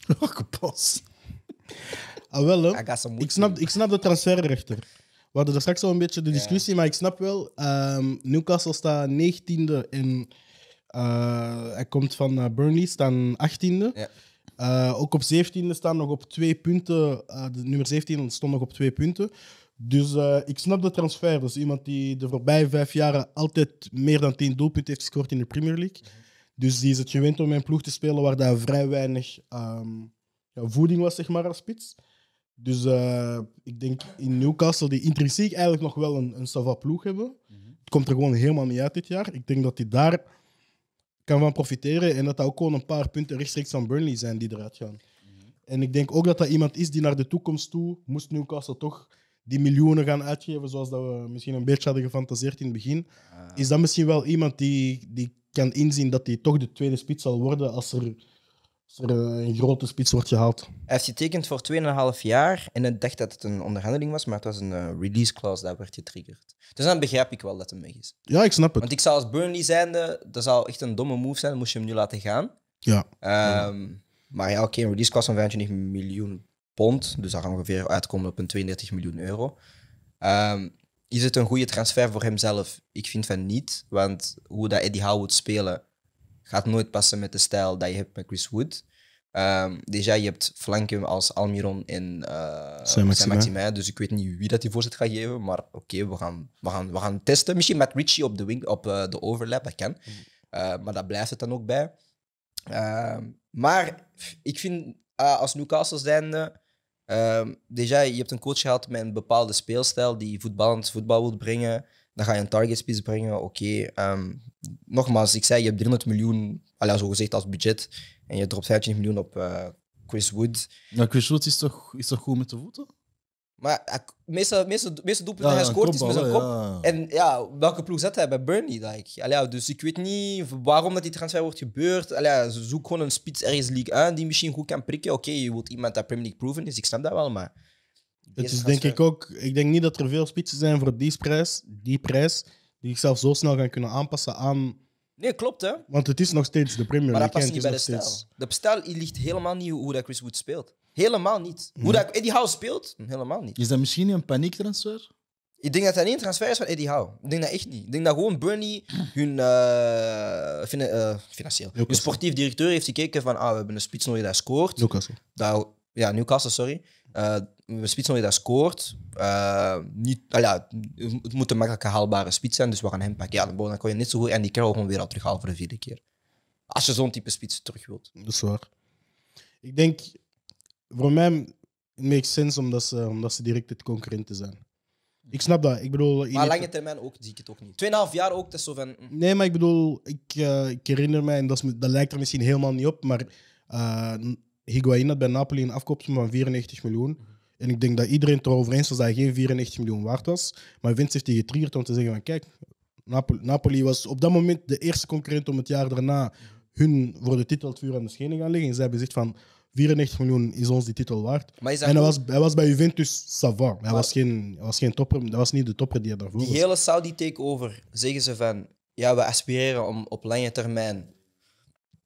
nog Ah, wel, hè. Ik snap, ik snap de transferrechter. We hadden er straks al een beetje de discussie, maar ik snap wel. Ehm, Newcastle staat 19e en eh, hij komt van eh, Burnley, staan 18e. Eh, ook op 17e staan nog op twee punten. de nummer 17 stond nog op twee punten. Dus ik snap de transfer. Dus iemand die de voorbije vijf jaren altijd meer dan 10 doelpunten heeft gescoord in de Premier League. Mhm. Dus die is het gewend om in een ploeg te spelen waar daar vrij weinig ehm, ja, voeding was, zeg maar, als spits. Dus eh, ik denk in Newcastle, die intrinsiek eigenlijk nog wel een, een ploeg hebben. Mhm. Het komt er gewoon helemaal niet uit dit jaar. Ik denk dat die daar kan van profiteren en dat dat ook gewoon een paar punten rechtstreeks van Burnley zijn die eruit gaan. Mhm. En ik denk ook dat dat iemand is die naar de toekomst toe, moest Newcastle toch die miljoenen gaan uitgeven, zoals dat we misschien een beetje hadden gefantaseerd in het begin, ah. is dat misschien wel iemand die, die kan inzien dat hij toch de tweede spits zal worden als er, als er eh, een grote spits wordt gehaald. Hij heeft getekend voor 2,5 jaar en ik dacht dat het een onderhandeling was, maar het was een eh, release clause dat werd getriggerd. Dus dan begrijp ik wel dat het weg is. Ja, ik snap het. Want ik zou als Burnley zijnde, dat zou echt een domme move zijn, moest je hem nu laten gaan. Ja. Ehm, maar ja, oké, een release clause van 25 miljoen pond. Dus daar ongeveer uitkomen op een 32 miljoen euro. Ehm, is het een goede transfer voor hemzelf? Ik vind van niet. Want hoe dat Eddie Howe moet spelen, gaat nooit passen met de stijl dat je hebt met Chris Wood. Um, déjà, je hebt flanken als Almiron en uh, eh, maximin dus ik weet niet wie dat die voorzet gaat geven. Maar oké, we, gaan, we, gaan, we gaan testen. Misschien met Richie op de, wing, op, eh, de overlap, kan. Mm. Eh, maar daar blijft het dan ook bij. Ehm, maar ik vind, als Newcastle zijnde, Um, ehm, déjà, dus je hebt een coach gehad met een bepaalde speelstijl die voetballend voetbal wil brengen. Dan ga je een targetspits brengen. Oké, ehm, nogmaals, ik zei, je hebt 300 miljoen, al zo gezegd als budget. En je dropt 50 miljoen op eh, Chris Wood. Nou, Chris Wood is toch, is toch goed met de voeten? Maar meeste, meeste, doelpunten hij scoort is met zijn kop. En ja, welke ploeg zet hij bij Burnley? Like, dus ik weet niet waarom dat die transfer wordt gebeurd. Allee, ze zoeken gewoon een spits ergens League aan die misschien goed kan prikken. Oké, je wilt iemand dat Premier League proven is, ik snap dat wel, maar... Het is denk ik ook... Ik denk niet dat er veel spitsen zijn voor die prijs, die prijs die zelf zo snel gaan kunnen aanpassen aan Nee, klopt hè. Want het is nog steeds de Premier League. Maar dat past niet bij de stijl. De stijl ligt helemaal niet hoe dat Chris Wood speelt. Helemaal niet. Hoe dat Eddie Howe speelt, helemaal niet. Is dat misschien een paniektransfer? Ik denk dat dat niet een transfer is van Eddie Howe. Ik denk dat echt niet. Ik denk dat gewoon Burnley hun eh, eh, financieel, hun sportief directeur heeft gekeken van ah, we hebben een spits nodig dat scoort. Newcastle. Dat, ja, Newcastle, sorry. Eh, een spits nodig dat scoort. Eh, niet, ah ja, het moet een makkelijke haalbare spits zijn, dus we gaan hem pakken. Ja, dan kan je niet zo goed en die Carroll gewoon weer al terughalen voor de vierde keer. Als je zo'n type spits terug wilt. Dat is waar. Ik denk, voor mij maakt sens omdat ze, omdat ze direct het concurrenten zijn. Ik snap dat. Ik bedoel, maar lange termijn ook, zie ik het ook niet. Tweeënhalf jaar ook, dat is zo van... Mm. Nee, maar ik bedoel, ik, eh, ik herinner mij, en dat, is, dat, lijkt er misschien helemaal niet op, maar uh, Higuain had bij Napoli een afkoop van 94 miljoen. Mhm. En ik denk dat iedereen het erover eens was dat hij geen 94 miljoen waard was. Maar Vince heeft die getriggerd om te zeggen van kijk, Napoli, was op dat moment de eerste concurrent om het jaar daarna hun voor de titel het vuur aan de schenen gaan leggen. En zij hebben gezegd van 94 miljoen is ons die titel waard. en hij was, hij was bij Juventus Savar. Hij, was geen, hij was geen topper, dat was niet de topper die hij daarvoor Die hele Saudi takeover zeggen ze van ja, we aspireren om op lange termijn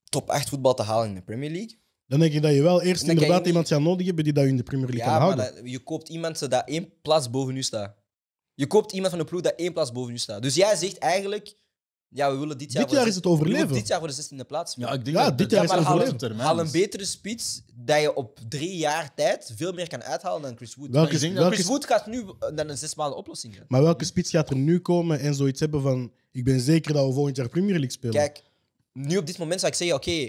top 8 voetbal te halen in de Premier League. Dan denk ik dat je wel eerst inderdaad iemand zou nodig hebben die dat je in de Premier League kan Ja, maar houden. je koopt iemand dat één plaats boven nu staat. Je koopt iemand van de ploeg dat één plaats boven nu staat. Dus jij zegt eigenlijk, ja, we willen dit jaar... Dit jaar is het overleven. Dit jaar voor de 16e plaats. Ja, ik denk Ja, dit jaar is het een, overleven. haal een betere spits dat je op drie jaar tijd veel meer kan uithalen dan Chris Wood. Welke, welke- Chris Wood gaat nu dan een zes maanden oplossing. maar welke spits gaat er nu komen en zoiets hebben van... Ik ben zeker dat we volgend jaar Premier League spelen. Kijk, nu op dit moment zou ik zeggen, oké,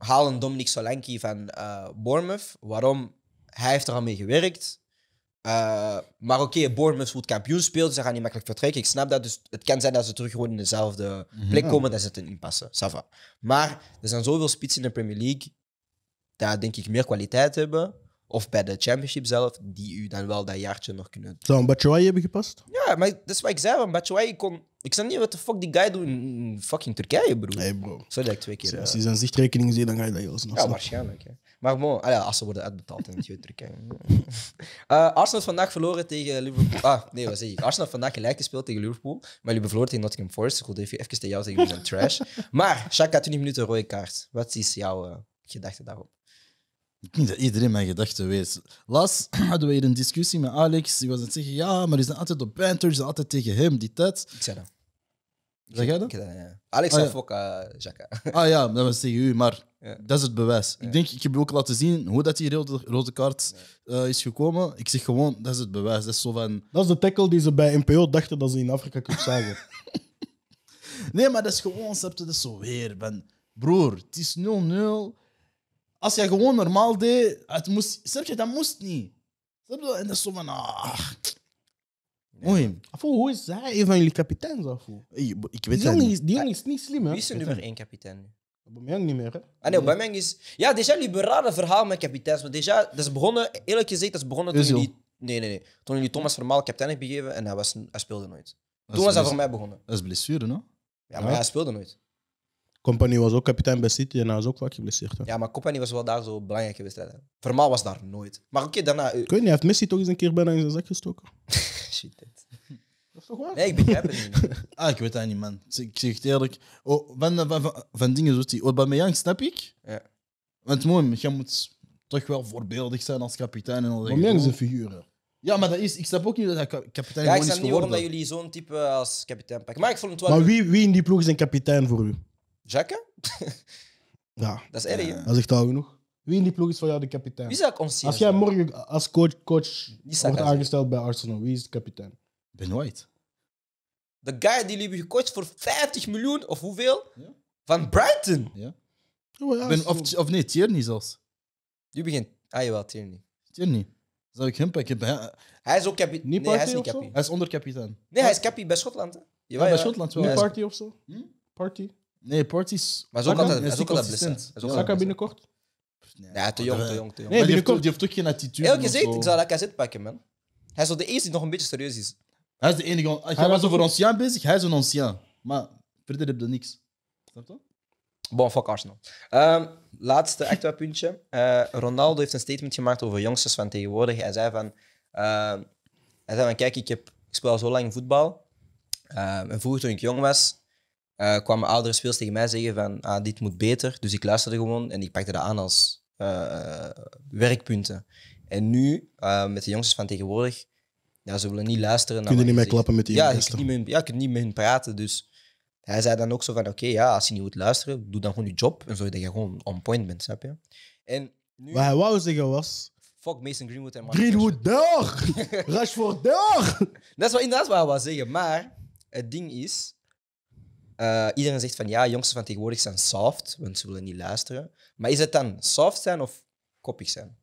halen Dominic Solanki van uh, Bournemouth. Waarom? Hij heeft er al mee gewerkt. Eh, maar oké, Bournemouth wordt kampioen speelt, ze gaan niet makkelijk vertrekken. Ik snap dat. Dus het kan zijn dat ze terug gewoon in dezelfde mhm. plek komen, dat ze het in passen. Sava. Maar er zijn zoveel spitsen in de Premier League dat denk ik meer kwaliteit hebben. Of bij de championship zelf, die u dan wel dat jaartje nog kunnen... Zou een Batshuayi hebben gepast? Ja, maar dat is wat ik zei. Een Batshuayi kon... Ik snap niet wat de fuck die guy doet in fucking Turkije, broer. Nee, bro. Zo dat ik twee keer... Als hij zijn zichtrekening ziet, dan ga je dat heel snel. Ja, waarschijnlijk. Maar bon, ah ja, als ze worden uitbetaald in het Turkije. Eh, Arsenal vandaag verloren tegen Liverpool. Ah, nee, wat zeg ik? Arsenal vandaag gelijk gespeeld tegen Liverpool. Maar jullie verloren tegen Nottingham Forest. Ik wilde even tegen jou zeggen, we zijn trash. Maar, Shaka, 20 minuten rode kaart. Wat is jouw eh, gedachte daarop? Ik denk dat iedereen mijn gedachten weet. Laatst hadden we hier een discussie met Alex. Die was aan het zeggen: ja, maar die zijn altijd op banter, ze zijn altijd tegen hem, die tijd. Ik zei dat. Zeg jij dat? Alex ah, ja. ook Jacques. Eh, ah ja, dat was tegen u, maar dat is het bewijs. Ik denk, ik heb ook laten zien hoe dat die rode, rode kaart eh, is gekomen. Ik zeg gewoon, dat is het bewijs. Dat is, zo van... dat is de tackle die ze bij NPO dachten dat ze in Afrika kunnen zagen. nee, maar dat is gewoon, dat het zo weer. Ben, broer, het is 0-0. Als jij gewoon normaal deed, het moest, snap je, dat moest niet. En dat is zo van, ah. Mooi. hoe is hij een van jullie kapiteins? Ik, die jongen, is, die is niet slim, hè? Wie is de nummer één kapitein Bij Aubameyang niet meer, hè? Ah nee, Aubameyang is... Ja, déjà, liberale verhaal met kapiteins. Maar déjà, dat is begonnen... Eerlijk gezegd, dat is begonnen toen jullie... Nee, nee, nee. Toen jullie Thomas Vermaal kapitein hebben gegeven en hij, was, hij speelde nooit. Toen was dat voor mij begonnen. Dat is blessure, no? Ja, maar hij speelde nooit. Compagnie was ook kapitein bij City en hij was ook vaak geblesseerd. Ja, maar compagnie was wel daar zo belangrijk in wedstrijden. Vermaal was daar nooit. Maar oké, daarna... Eh, ik weet niet, hij heeft Messi toch eens een keer bijna in zijn zak gestoken. Shit, Dat is toch waar? Nee, ik begrijp het niet. Ah, ik weet dat niet, man. Ik zeg het eerlijk. Oh, van, van, van, van dingen zoals die. Aubameyang snap ik. Ja. Want mooi, je moet toch wel voorbeeldig zijn als kapitein. En al dat Aubameyang is een figuur. Ja, maar dat is, ik snap ook niet dat hij kapitein Ja, ik snap niet waarom dat jullie zo'n type als kapitein pakken. Maar ik het wel... Maar wie, wie in die ploeg is een kapitein voor u? Jacka? ja. Dat is erg. Dat is echt al genoeg. Wie in die ploeg is van jou de kapitein? Wie zou ik Als jij morgen als coach, coach wordt aangesteld bij Arsenal, wie is de kapitein? Benoit. De guy die jullie gecoacht voor 50 miljoen of hoeveel? Van Brighton. Ja. Oh, of, of nee, Tierney zelfs. Je begint. Ah jawel, Tierney. Tierney. Zou ik hem pakken? Hij is ook kapitein. Nee, hij is niet kapitein. Hij is onderkapitein. Nee, hij is kapitein bij Schotland. Hè? Ja, ja, bij Schotland wel. party of zo? Hm? Party? Nee, Porty is. Maar is ook altijd is ook altijd blissen. binnenkort? Nee te jong, te jong, te jong. Nee, Die heeft ook geen attitude. Elke zit, ik zou Lacazette pakken, man. Hij is zo de eerste die nog een beetje serieus is. Hij is de enige. Hij was over Ancien bezig, hij is een Ancien. Maar verder heb je niks. Snap je? Bon, fuck Arsenal. Um, laatste extra puntje. Eh, Ronaldo heeft een statement gemaakt over jongsters van tegenwoordig. Hij zei van, ehm, hij zei van kijk, ik, heb, ik speel al zo lang voetbal. Uh, en vroeger toen ik jong was, eh, kwamen oudere spelers tegen mij zeggen van ah, dit moet beter. Dus ik luisterde gewoon en ik pakte dat aan als eh, eh, werkpunten. En nu, met de jongens van tegenwoordig, ze willen niet luisteren. Kunnen je niet meer klappen met die ja, ja, ik kan niet met hun praten. Dus hij zei dan ook zo van, oké, ja, als je niet moet luisteren, doe dan gewoon je job en zorg dat je gewoon on point bent, snap je? En Wat hij wou zeggen was... Fuck Mason Greenwood en Mark Greenwood, dag! Rashford, dag! Dat is inderdaad wat hij wou zeggen, maar het ding is... Eh, iedereen zegt van ja, jongsten van tegenwoordig zijn soft, want ze willen niet luisteren. Maar is het dan soft zijn of koppig zijn?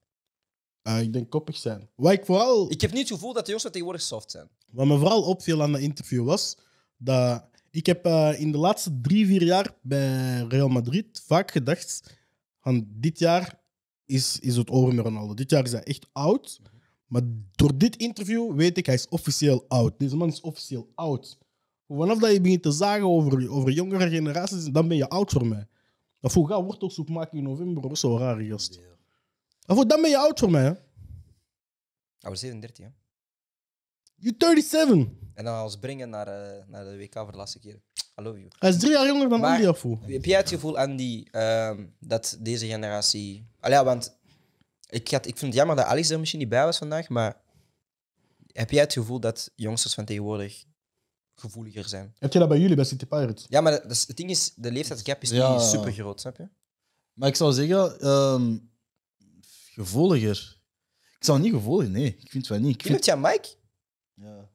Ah, ik denk koppig zijn. Wat ik vooral... Ik heb niet het gevoel dat de jongsten tegenwoordig soft zijn. Wat me vooral opviel aan dat interview was dat ik heb eh, in de laatste drie, vier jaar bij Real Madrid vaak gedacht van dit jaar is, is het over met Ronaldo. Dit jaar is hij echt oud. Mhm. Maar door dit interview weet ik, hij is officieel oud. Deze man is officieel oud. Vanaf dat je begint te zagen over, over jongere generaties, dan ben je oud voor mij. Dat voor ga wortelsoep maken in november of zo, raar gast. voor Dan ben je oud voor mij. Hè? Ah, 37, hè? You 37. En dan als brengen naar, eh, naar de WK voor de laatste keer. I love you. Hij is drie jaar jonger dan maar, Andy Afo. Heb jij het gevoel, Andy, uh, dat deze generatie. Allee, want ik, had, ik vind het jammer dat Alex er misschien niet bij was vandaag, maar heb jij het gevoel dat jongsters van tegenwoordig gevoeliger zijn. Heb je dat bij jullie bij City Pirates? Ja, maar dat, het ding is, de leeftijdsgap is niet super groot, snap je? Maar ik zou zeggen, ehm, gevoeliger. Ik zou niet gevoelig, nee. Ik vind het wel niet. Ik vind, Vind Mike? ja.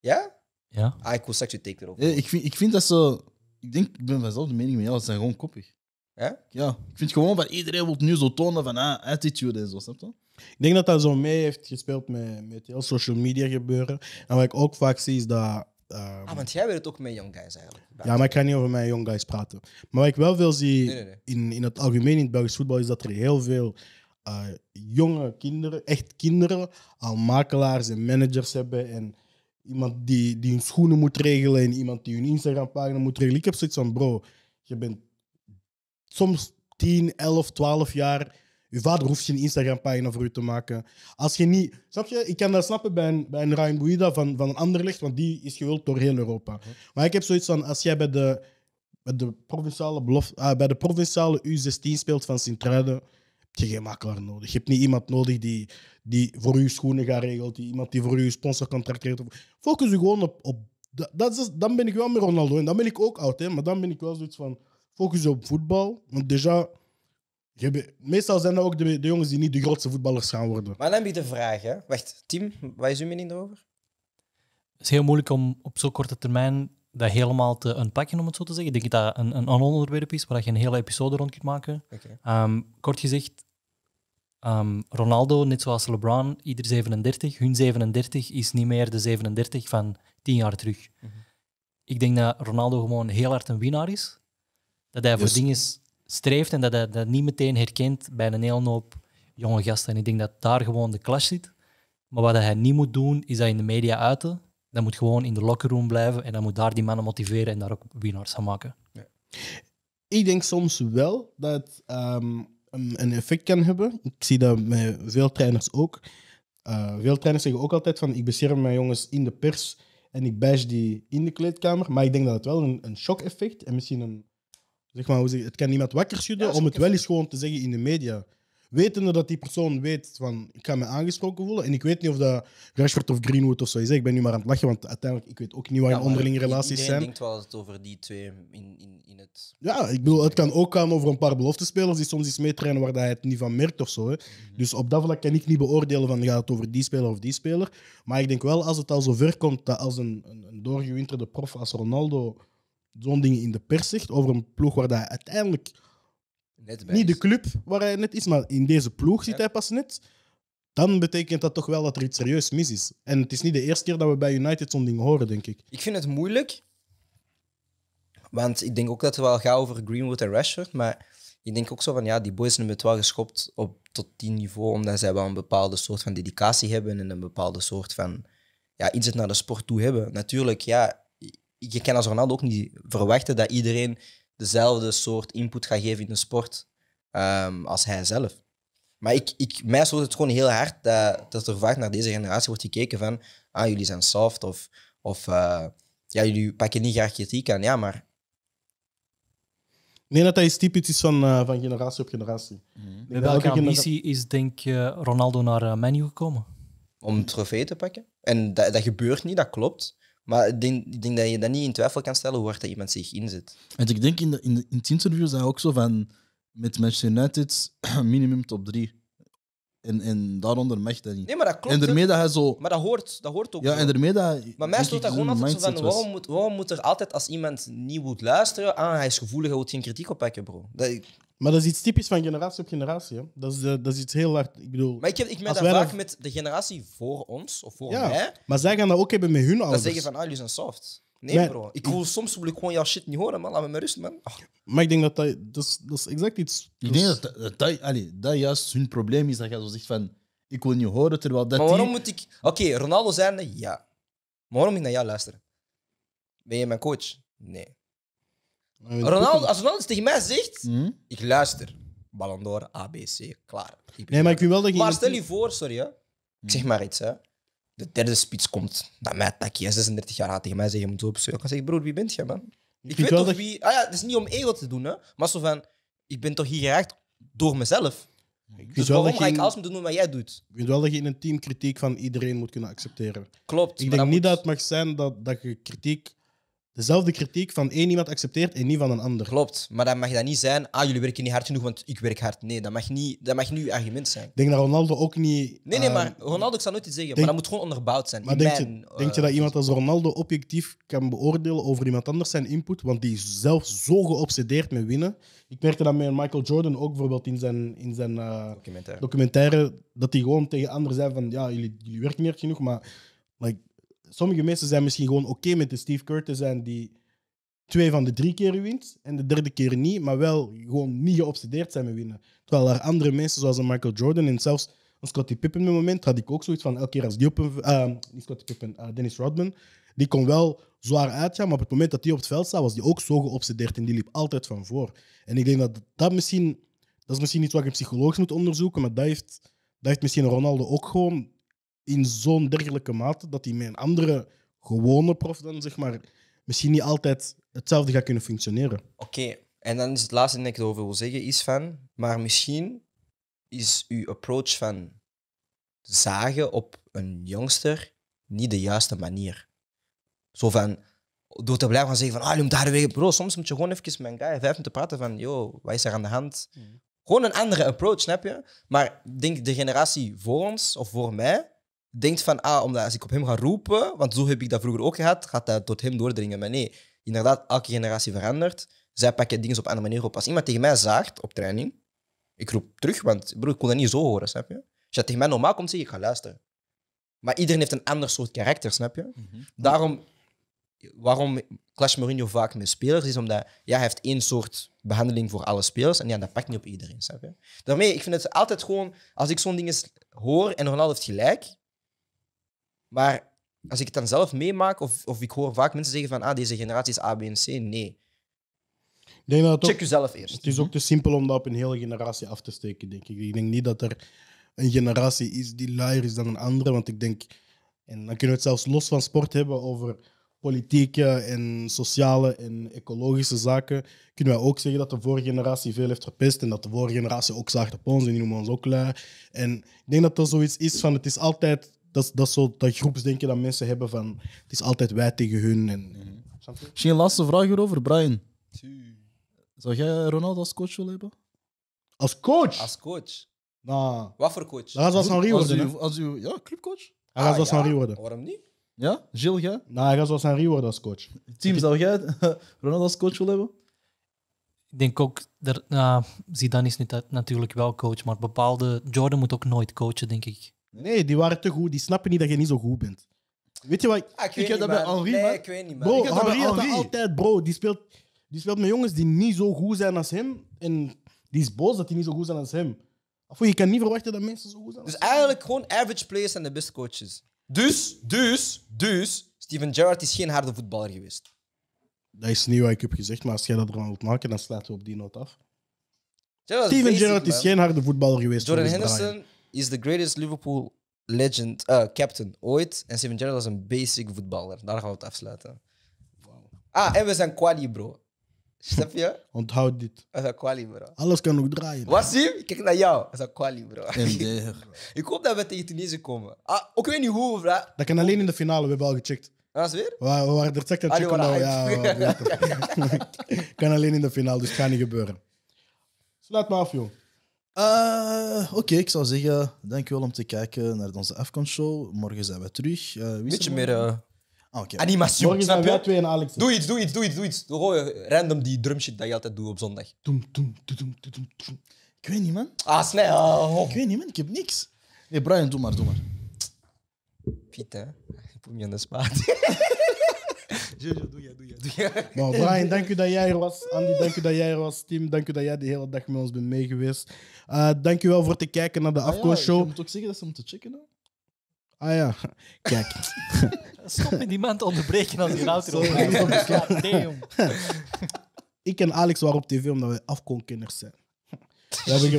Ja? Ja. Ah, ik wil straks je take erop. ik, vind, ik vind dat ze... Ik denk, ik ben vanzelf de mening met jou, ze zijn gewoon koppig. Ja? Ja, ik vind gewoon dat iedereen wil nu zo tonen van ah, attitude en zo, snap je? Ik denk dat dat zo mee heeft gespeeld met, met heel social media gebeuren. En wat ik ook vaak zie is dat Um, ah, want jij wil het ook met Young Guys eigenlijk. Ja, maar ik ga niet over mijn Young Guys praten. Maar wat ik wel veel zie In, in het algemeen in het Belgisch voetbal is dat er heel veel eh, jonge kinderen, echt kinderen, al makelaars en managers hebben. En iemand die, die hun schoenen moet regelen en iemand die hun Instagram-pagina moet regelen. Ik heb zoiets van, bro, je bent soms 10, 11, 12 jaar je vader hoeft geen Instagram-pagina voor u te maken. Als je niet... Snap je? Ik kan dat snappen bij een, bij een Ryan van, van een ander licht, want die is gewild door heel Europa. Maar ik heb zoiets van, als jij bij de, bij de, provinciale, belof, ah, bij de provinciale U16 speelt van Sint-Truiden, heb je geen makelaar nodig. Je hebt niet iemand nodig die, die voor je schoenen gaat regelen, die, iemand die voor je sponsor contracteert. Focus je gewoon op... op dat, dat is, dan ben ik wel meer Ronaldo en dan ben ik ook oud, hè, maar dan ben ik wel zoiets van... Focus op voetbal, want déjà je meestal zijn dat ook de, de jongens die niet de grootste voetballers gaan worden. Maar dan heb je de vraag, Wacht, Tim, wat is uw mening daarover? Het is heel moeilijk om op zo'n korte termijn dat helemaal te unpacken, om het zo te zeggen. Ik denk dat een, een onderwerp is waar je een hele episode rond kunt maken. Ehm, kort gezegd, ehm, Ronaldo, net zoals LeBron, ieder 37, hun 37 is niet meer de 37 van 10 jaar terug. Mhm. Ik denk dat Ronaldo gewoon heel hard een winnaar is. Dat hij voor dus dingen streeft en dat hij dat niet meteen herkent bij een heel hoop jonge gasten. En ik denk dat daar gewoon de klas zit. Maar wat hij niet moet doen, is dat in de media uiten. Dat moet gewoon in de lockerroom blijven en dan moet daar die mannen motiveren en daar ook winnaars gaan maken. Ja. Ik denk soms wel dat ehm, een effect kan hebben. Ik zie dat met veel trainers ook. Eh, veel trainers zeggen ook altijd van ik bescherm mijn jongens in de pers en ik bash die in de kleedkamer. Maar ik denk dat het wel een, een shock-effect en misschien een Zeg maar, het kan niemand wakker schudden om het wel eens gewoon te zeggen in de media. Wetende dat die persoon weet van ik ga me aangesproken voelen. En ik weet niet of dat Rashford of Greenwood of zo is. Ik ben nu maar aan het lachen, want uiteindelijk ik weet ook niet waar ja, onderlinge relaties zijn. Ik denk wel het over die twee in, in, in het. Ja, ik bedoel, het kan ook gaan over een paar beloftespelers die soms iets meetrainen waar hij het niet van merkt of zo. Hè. Mhm. Dus op dat vlak kan ik niet beoordelen van gaat het over die speler of die speler. Maar ik denk wel als het al zover komt dat als een, een doorgewinterde prof als Ronaldo zo'n dingen in de pers zegt over een ploeg waar hij uiteindelijk net niet de club waar hij net is, maar in deze ploeg zit hij pas net, dan betekent dat toch wel dat er iets serieus mis is. En het is niet de eerste keer dat we bij United zo'n ding horen, denk ik. Ik vind het moeilijk, want ik denk ook dat het wel gaat over Greenwood en Rashford, maar ik denk ook zo van ja, die boys hebben het wel geschopt op tot die niveau, omdat zij wel een bepaalde soort van dedicatie hebben en een bepaalde soort van ja, inzet naar de sport toe hebben. Natuurlijk, ja, je kan als Ronaldo ook niet verwachten dat iedereen dezelfde soort input gaat geven in de sport ehm, als hij zelf. Maar ik, ik, mij stoot het gewoon heel hard dat, dat er vaak naar deze generatie wordt gekeken van ah, jullie zijn soft of, of eh, ja, jullie pakken niet graag kritiek aan. Ja, maar... Nee, dat is typisch van, eh, van generatie op generatie. Mm. Met welke ambitie is denk je Ronaldo naar uh, eh, Menu gekomen? Om een trofee te pakken. En dat, dat gebeurt niet, dat klopt. Maar ik denk, ik denk dat je dat niet in twijfel kan stellen hoe hard dat iemand zich inzet. Want ik denk in, de, in, de, in het interview ook zo van met Manchester United minimum top 3. En, en daaronder mag dat niet. Nee, maar dat klopt. En dat hij zo... Maar dat hoort, dat hoort ook Ja, zo. en daarmee dat... Maar mij stond dat gewoon altijd van, waarom moet, waarom moet er altijd als iemand niet moet luisteren, aan ah, hij is gevoelig, hij moet geen kritiek oppakken, bro. Dat, maar dat is iets typisch van generatie op generatie. Hè. Dat, is, eh, dat is iets heel hard. Ik bedoel, maar ik, ik merk dat vaak met de generatie voor ons of voor ja, mij. Maar zij gaan dat ook hebben met hun ouders. Dat zeggen van, ah, jullie zijn soft. Nee, bro. Ik wil soms wil ik gewoon jouw shit niet horen, man. Laat me maar rust, man. Ah. Maar ik denk dat dat, dat, is, exact iets. Ik denk dat dat, dat, dat juist hun probleem is. Dat je zo zegt van, ik wil niet horen, terwijl dat. Maar waarom moet ik. Oké, okay, Ronaldo zijn, ja. Maar waarom moet ik naar jou luisteren? Ben je mijn coach? Nee. Ronaldo, als Ronaldo tegen mij zegt, hmm? ik luister. Ballon d'Or, ABC, klaar. Nee, maar ik wel dat je... Maar stel je voor, sorry hè. Ik zeg hmm. maar iets hè. De derde spits komt, dat mij takje, 36 jaar, gaat tegen mij zeggen, je moet zo op zo. Ik kan zeggen, broer, wie bent jij man? Ik, weet toch wie... Ah ja, het is niet om ego te doen hè. Maar zo van, ik ben toch hier geraakt door mezelf. Ik dus waarom ga ik in, alles moeten doen wat jij doet? Ik vind wel dat je in een team kritiek van iedereen moet kunnen accepteren. Klopt. Ik denk niet dat het mag zijn dat, dat je kritiek dezelfde kritiek van één iemand accepteert en niet van een ander. Klopt, maar dan mag dat niet zijn. Ah, jullie werken niet hard genoeg, want ik werk hard. Nee, dat mag niet, dat mag niet uw argument zijn. Ik denk dat Ronaldo ook niet. Nee, nee, eh, maar Ronaldo zal nooit iets zeggen, maar dat moet gewoon onderbouwd zijn. Maar denk, je, denk je dat iemand als Ronaldo objectief kan beoordelen over iemand anders zijn input? Want die is zelf zo geobsedeerd met winnen. Ik merkte dat met Michael Jordan ook bijvoorbeeld in zijn, in zijn eh, documentaire. dat hij gewoon tegen anderen zei van ja, jullie, jullie werken niet hard genoeg, maar. Like, sommige mensen zijn misschien gewoon oké met de Steve te zijn die twee van de drie keer wint en de derde keer niet, maar wel gewoon niet geobsedeerd zijn met winnen. Terwijl er andere mensen zoals een Michael Jordan en zelfs een Scottie Pippen op het moment had ik ook zoiets van elke keer als die op een, uh, niet Scottie Pippen, eh, Dennis Rodman, die kon wel zwaar uitgaan, maar op het moment dat hij op het veld staat was die ook zo geobsedeerd en die liep altijd van voor. En ik denk dat dat misschien, dat is misschien iets wat ik psychologisch moet onderzoeken, maar dat heeft, dat heeft misschien Ronaldo ook gewoon in zo'n dergelijke mate dat hij met een andere gewone prof dan zeg maar misschien niet altijd hetzelfde gaat kunnen functioneren. Oké, en dan is het laatste dat ik erover wil zeggen is van, maar misschien is uw approach van zagen op een jongster niet de juiste manier. Zo van, door te blijven zeggen van, ah, je moet daar weg. Bro, soms moet je gewoon even met een guy vijf minuten praten van, yo, wat is er aan de hand? Mhm. Gewoon een andere approach, snap je? Maar denk de generatie voor ons, of voor mij, denkt van, ah, omdat als ik op hem ga roepen, want zo heb ik dat vroeger ook gehad, gaat dat tot hem doordringen. Maar nee, inderdaad, elke generatie verandert. Zij pakken dingen op een andere manier op. Als iemand tegen mij zaagt op training, ik roep terug, want broer, ik kon dat niet zo horen, snap je? Als je tegen mij normaal komt zeg ik ga luisteren. Maar iedereen heeft een ander soort karakter, snap je? Mhm. Daarom, waarom Clash Mourinho vaak met spelers is, omdat ja, hij heeft één soort behandeling voor alle spelers en ja, dat pakt niet op iedereen, snap je? Daarmee, ik vind het altijd gewoon, als ik zo'n ding eens hoor en Ronaldo heeft gelijk, maar als ik het dan zelf meemaak, of, of ik hoor vaak mensen zeggen van ah, deze generatie is A, B en C, nee. denk dat Check jezelf eerst. Het is ook te simpel om dat op een hele generatie af te steken, denk ik. Ik denk niet dat er een generatie is die luier is dan een andere, want ik denk... En dan kunnen we het zelfs los van sport hebben over politieke en sociale en ecologische zaken. Kunnen wij ook zeggen dat de vorige generatie veel heeft verpest en dat de vorige generatie ook zaagt op ons en die noemen ons ook lui. En ik denk dat er zoiets is van het is altijd dat, dat is zo dat groepsdenken dat mensen hebben van het is altijd wij tegen hun. En, mm. Misschien een laatste vraag hierover, Brian. Zou jij Ronald als coach willen hebben? Als coach? Als coach. Nou, Wat voor coach? Dat gaat Henri Als u, als u, ja, clubcoach. Hij gaat als ah, zoals ja? worden. Waarom niet? Ja? Gilles, jij? Nou, hij gaat zoals Henri worden als coach. Team, zou jij Ronald als coach willen hebben? Ik denk ook, er, nou, Zidane is nu natuurlijk wel coach, maar bepaalde... Jordan moet ook nooit coachen, denk ik. Nee, die waren te goed. Die snappen niet dat je niet zo goed bent. Weet je wat? Ah, ik, Ah, weet heb dat bij Henri, Nee, ik weet niet, Bro, Henri altijd, bro. Die speelt, die speelt met jongens die niet zo goed zijn als hem. En die is boos dat die niet zo goed zijn als hem. Of je kan niet verwachten dat mensen zo goed zijn Dus eigenlijk gewoon average players en de beste coaches. Dus, dus, dus, Steven Gerrard is geen harde voetballer geweest. Dat is niet wat ik heb gezegd, maar als jij dat er aan wilt maken, dan sluiten we op die noot af. Steven Gerrard is geen harde voetballer geweest. Jordan Henderson is the greatest Liverpool legend, uh, captain ooit. En Steven Gerrard was een basic voetballer. Daar gaan we het afsluiten. Ah, en we zijn quali, bro. Snap je? Onthoud dit. We zijn quali, bro. Alles kan nog draaien. Wasim, kijk naar jou. We zijn quali, bro. ik hoop dat we tegen Tunesië komen. Ah, ik weet niet hoe, Dat kan alleen in de finale, we hebben al gecheckt. Dat ah, weer? We, waren er check checken. ja, kan alleen in de finale, dus het gaat niet gebeuren. Sluit me af, joh. Uh, Oké, ik zou zeggen, dankjewel om te kijken naar onze Afcon-show. Morgen zijn we terug. Een eh, Beetje meer eh, ah, animatie. Morgen zijn wij twee en Alex. Doe iets, doe iets, doe iets, doe iets. Doe random die drumshit dat je altijd doet op zondag. Doem, doem, doem, ik weet niet, man. Ah, snel. Oh. Ik weet niet, man. Ik heb niks. Nee, Brian, doe maar, doe maar. Piet, hè. Ik voel me aan de spaat. doe jij, doe jij. Doe Brian, dank u dat jij er was. Andy, dank u dat jij er was. Tim, dank u dat jij de hele dag met ons bent meegeweest. Uh, dank u wel voor het kijken naar de ah, show Ja, ik moet ook zeggen dat ze te checken, hè? Ah ja, kijk. Stop met die man te onderbreken als je outro Ik en Alex waren op tv omdat wij afkoonkinders zijn. We hebben,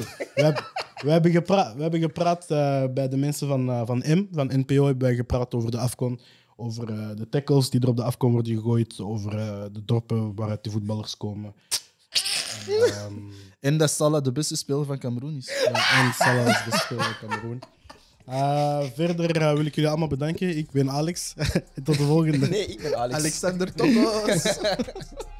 we, hebben, gepraat, we eh, hebben gepraat bij de mensen van, eh, van M, van NPO, hebben gepraat over de afkoon over eh, de tackles die er op de afkomst worden gegooid, over eh, de droppen waaruit de voetballers komen. Um, en dat Salah de beste speler van Cameroen is. en Salah is de beste speler van Cameroen. Eh, verder wil ik jullie allemaal bedanken. Ik ben Alex. Tot de volgende. Nee, ik ben Alexander Thomas.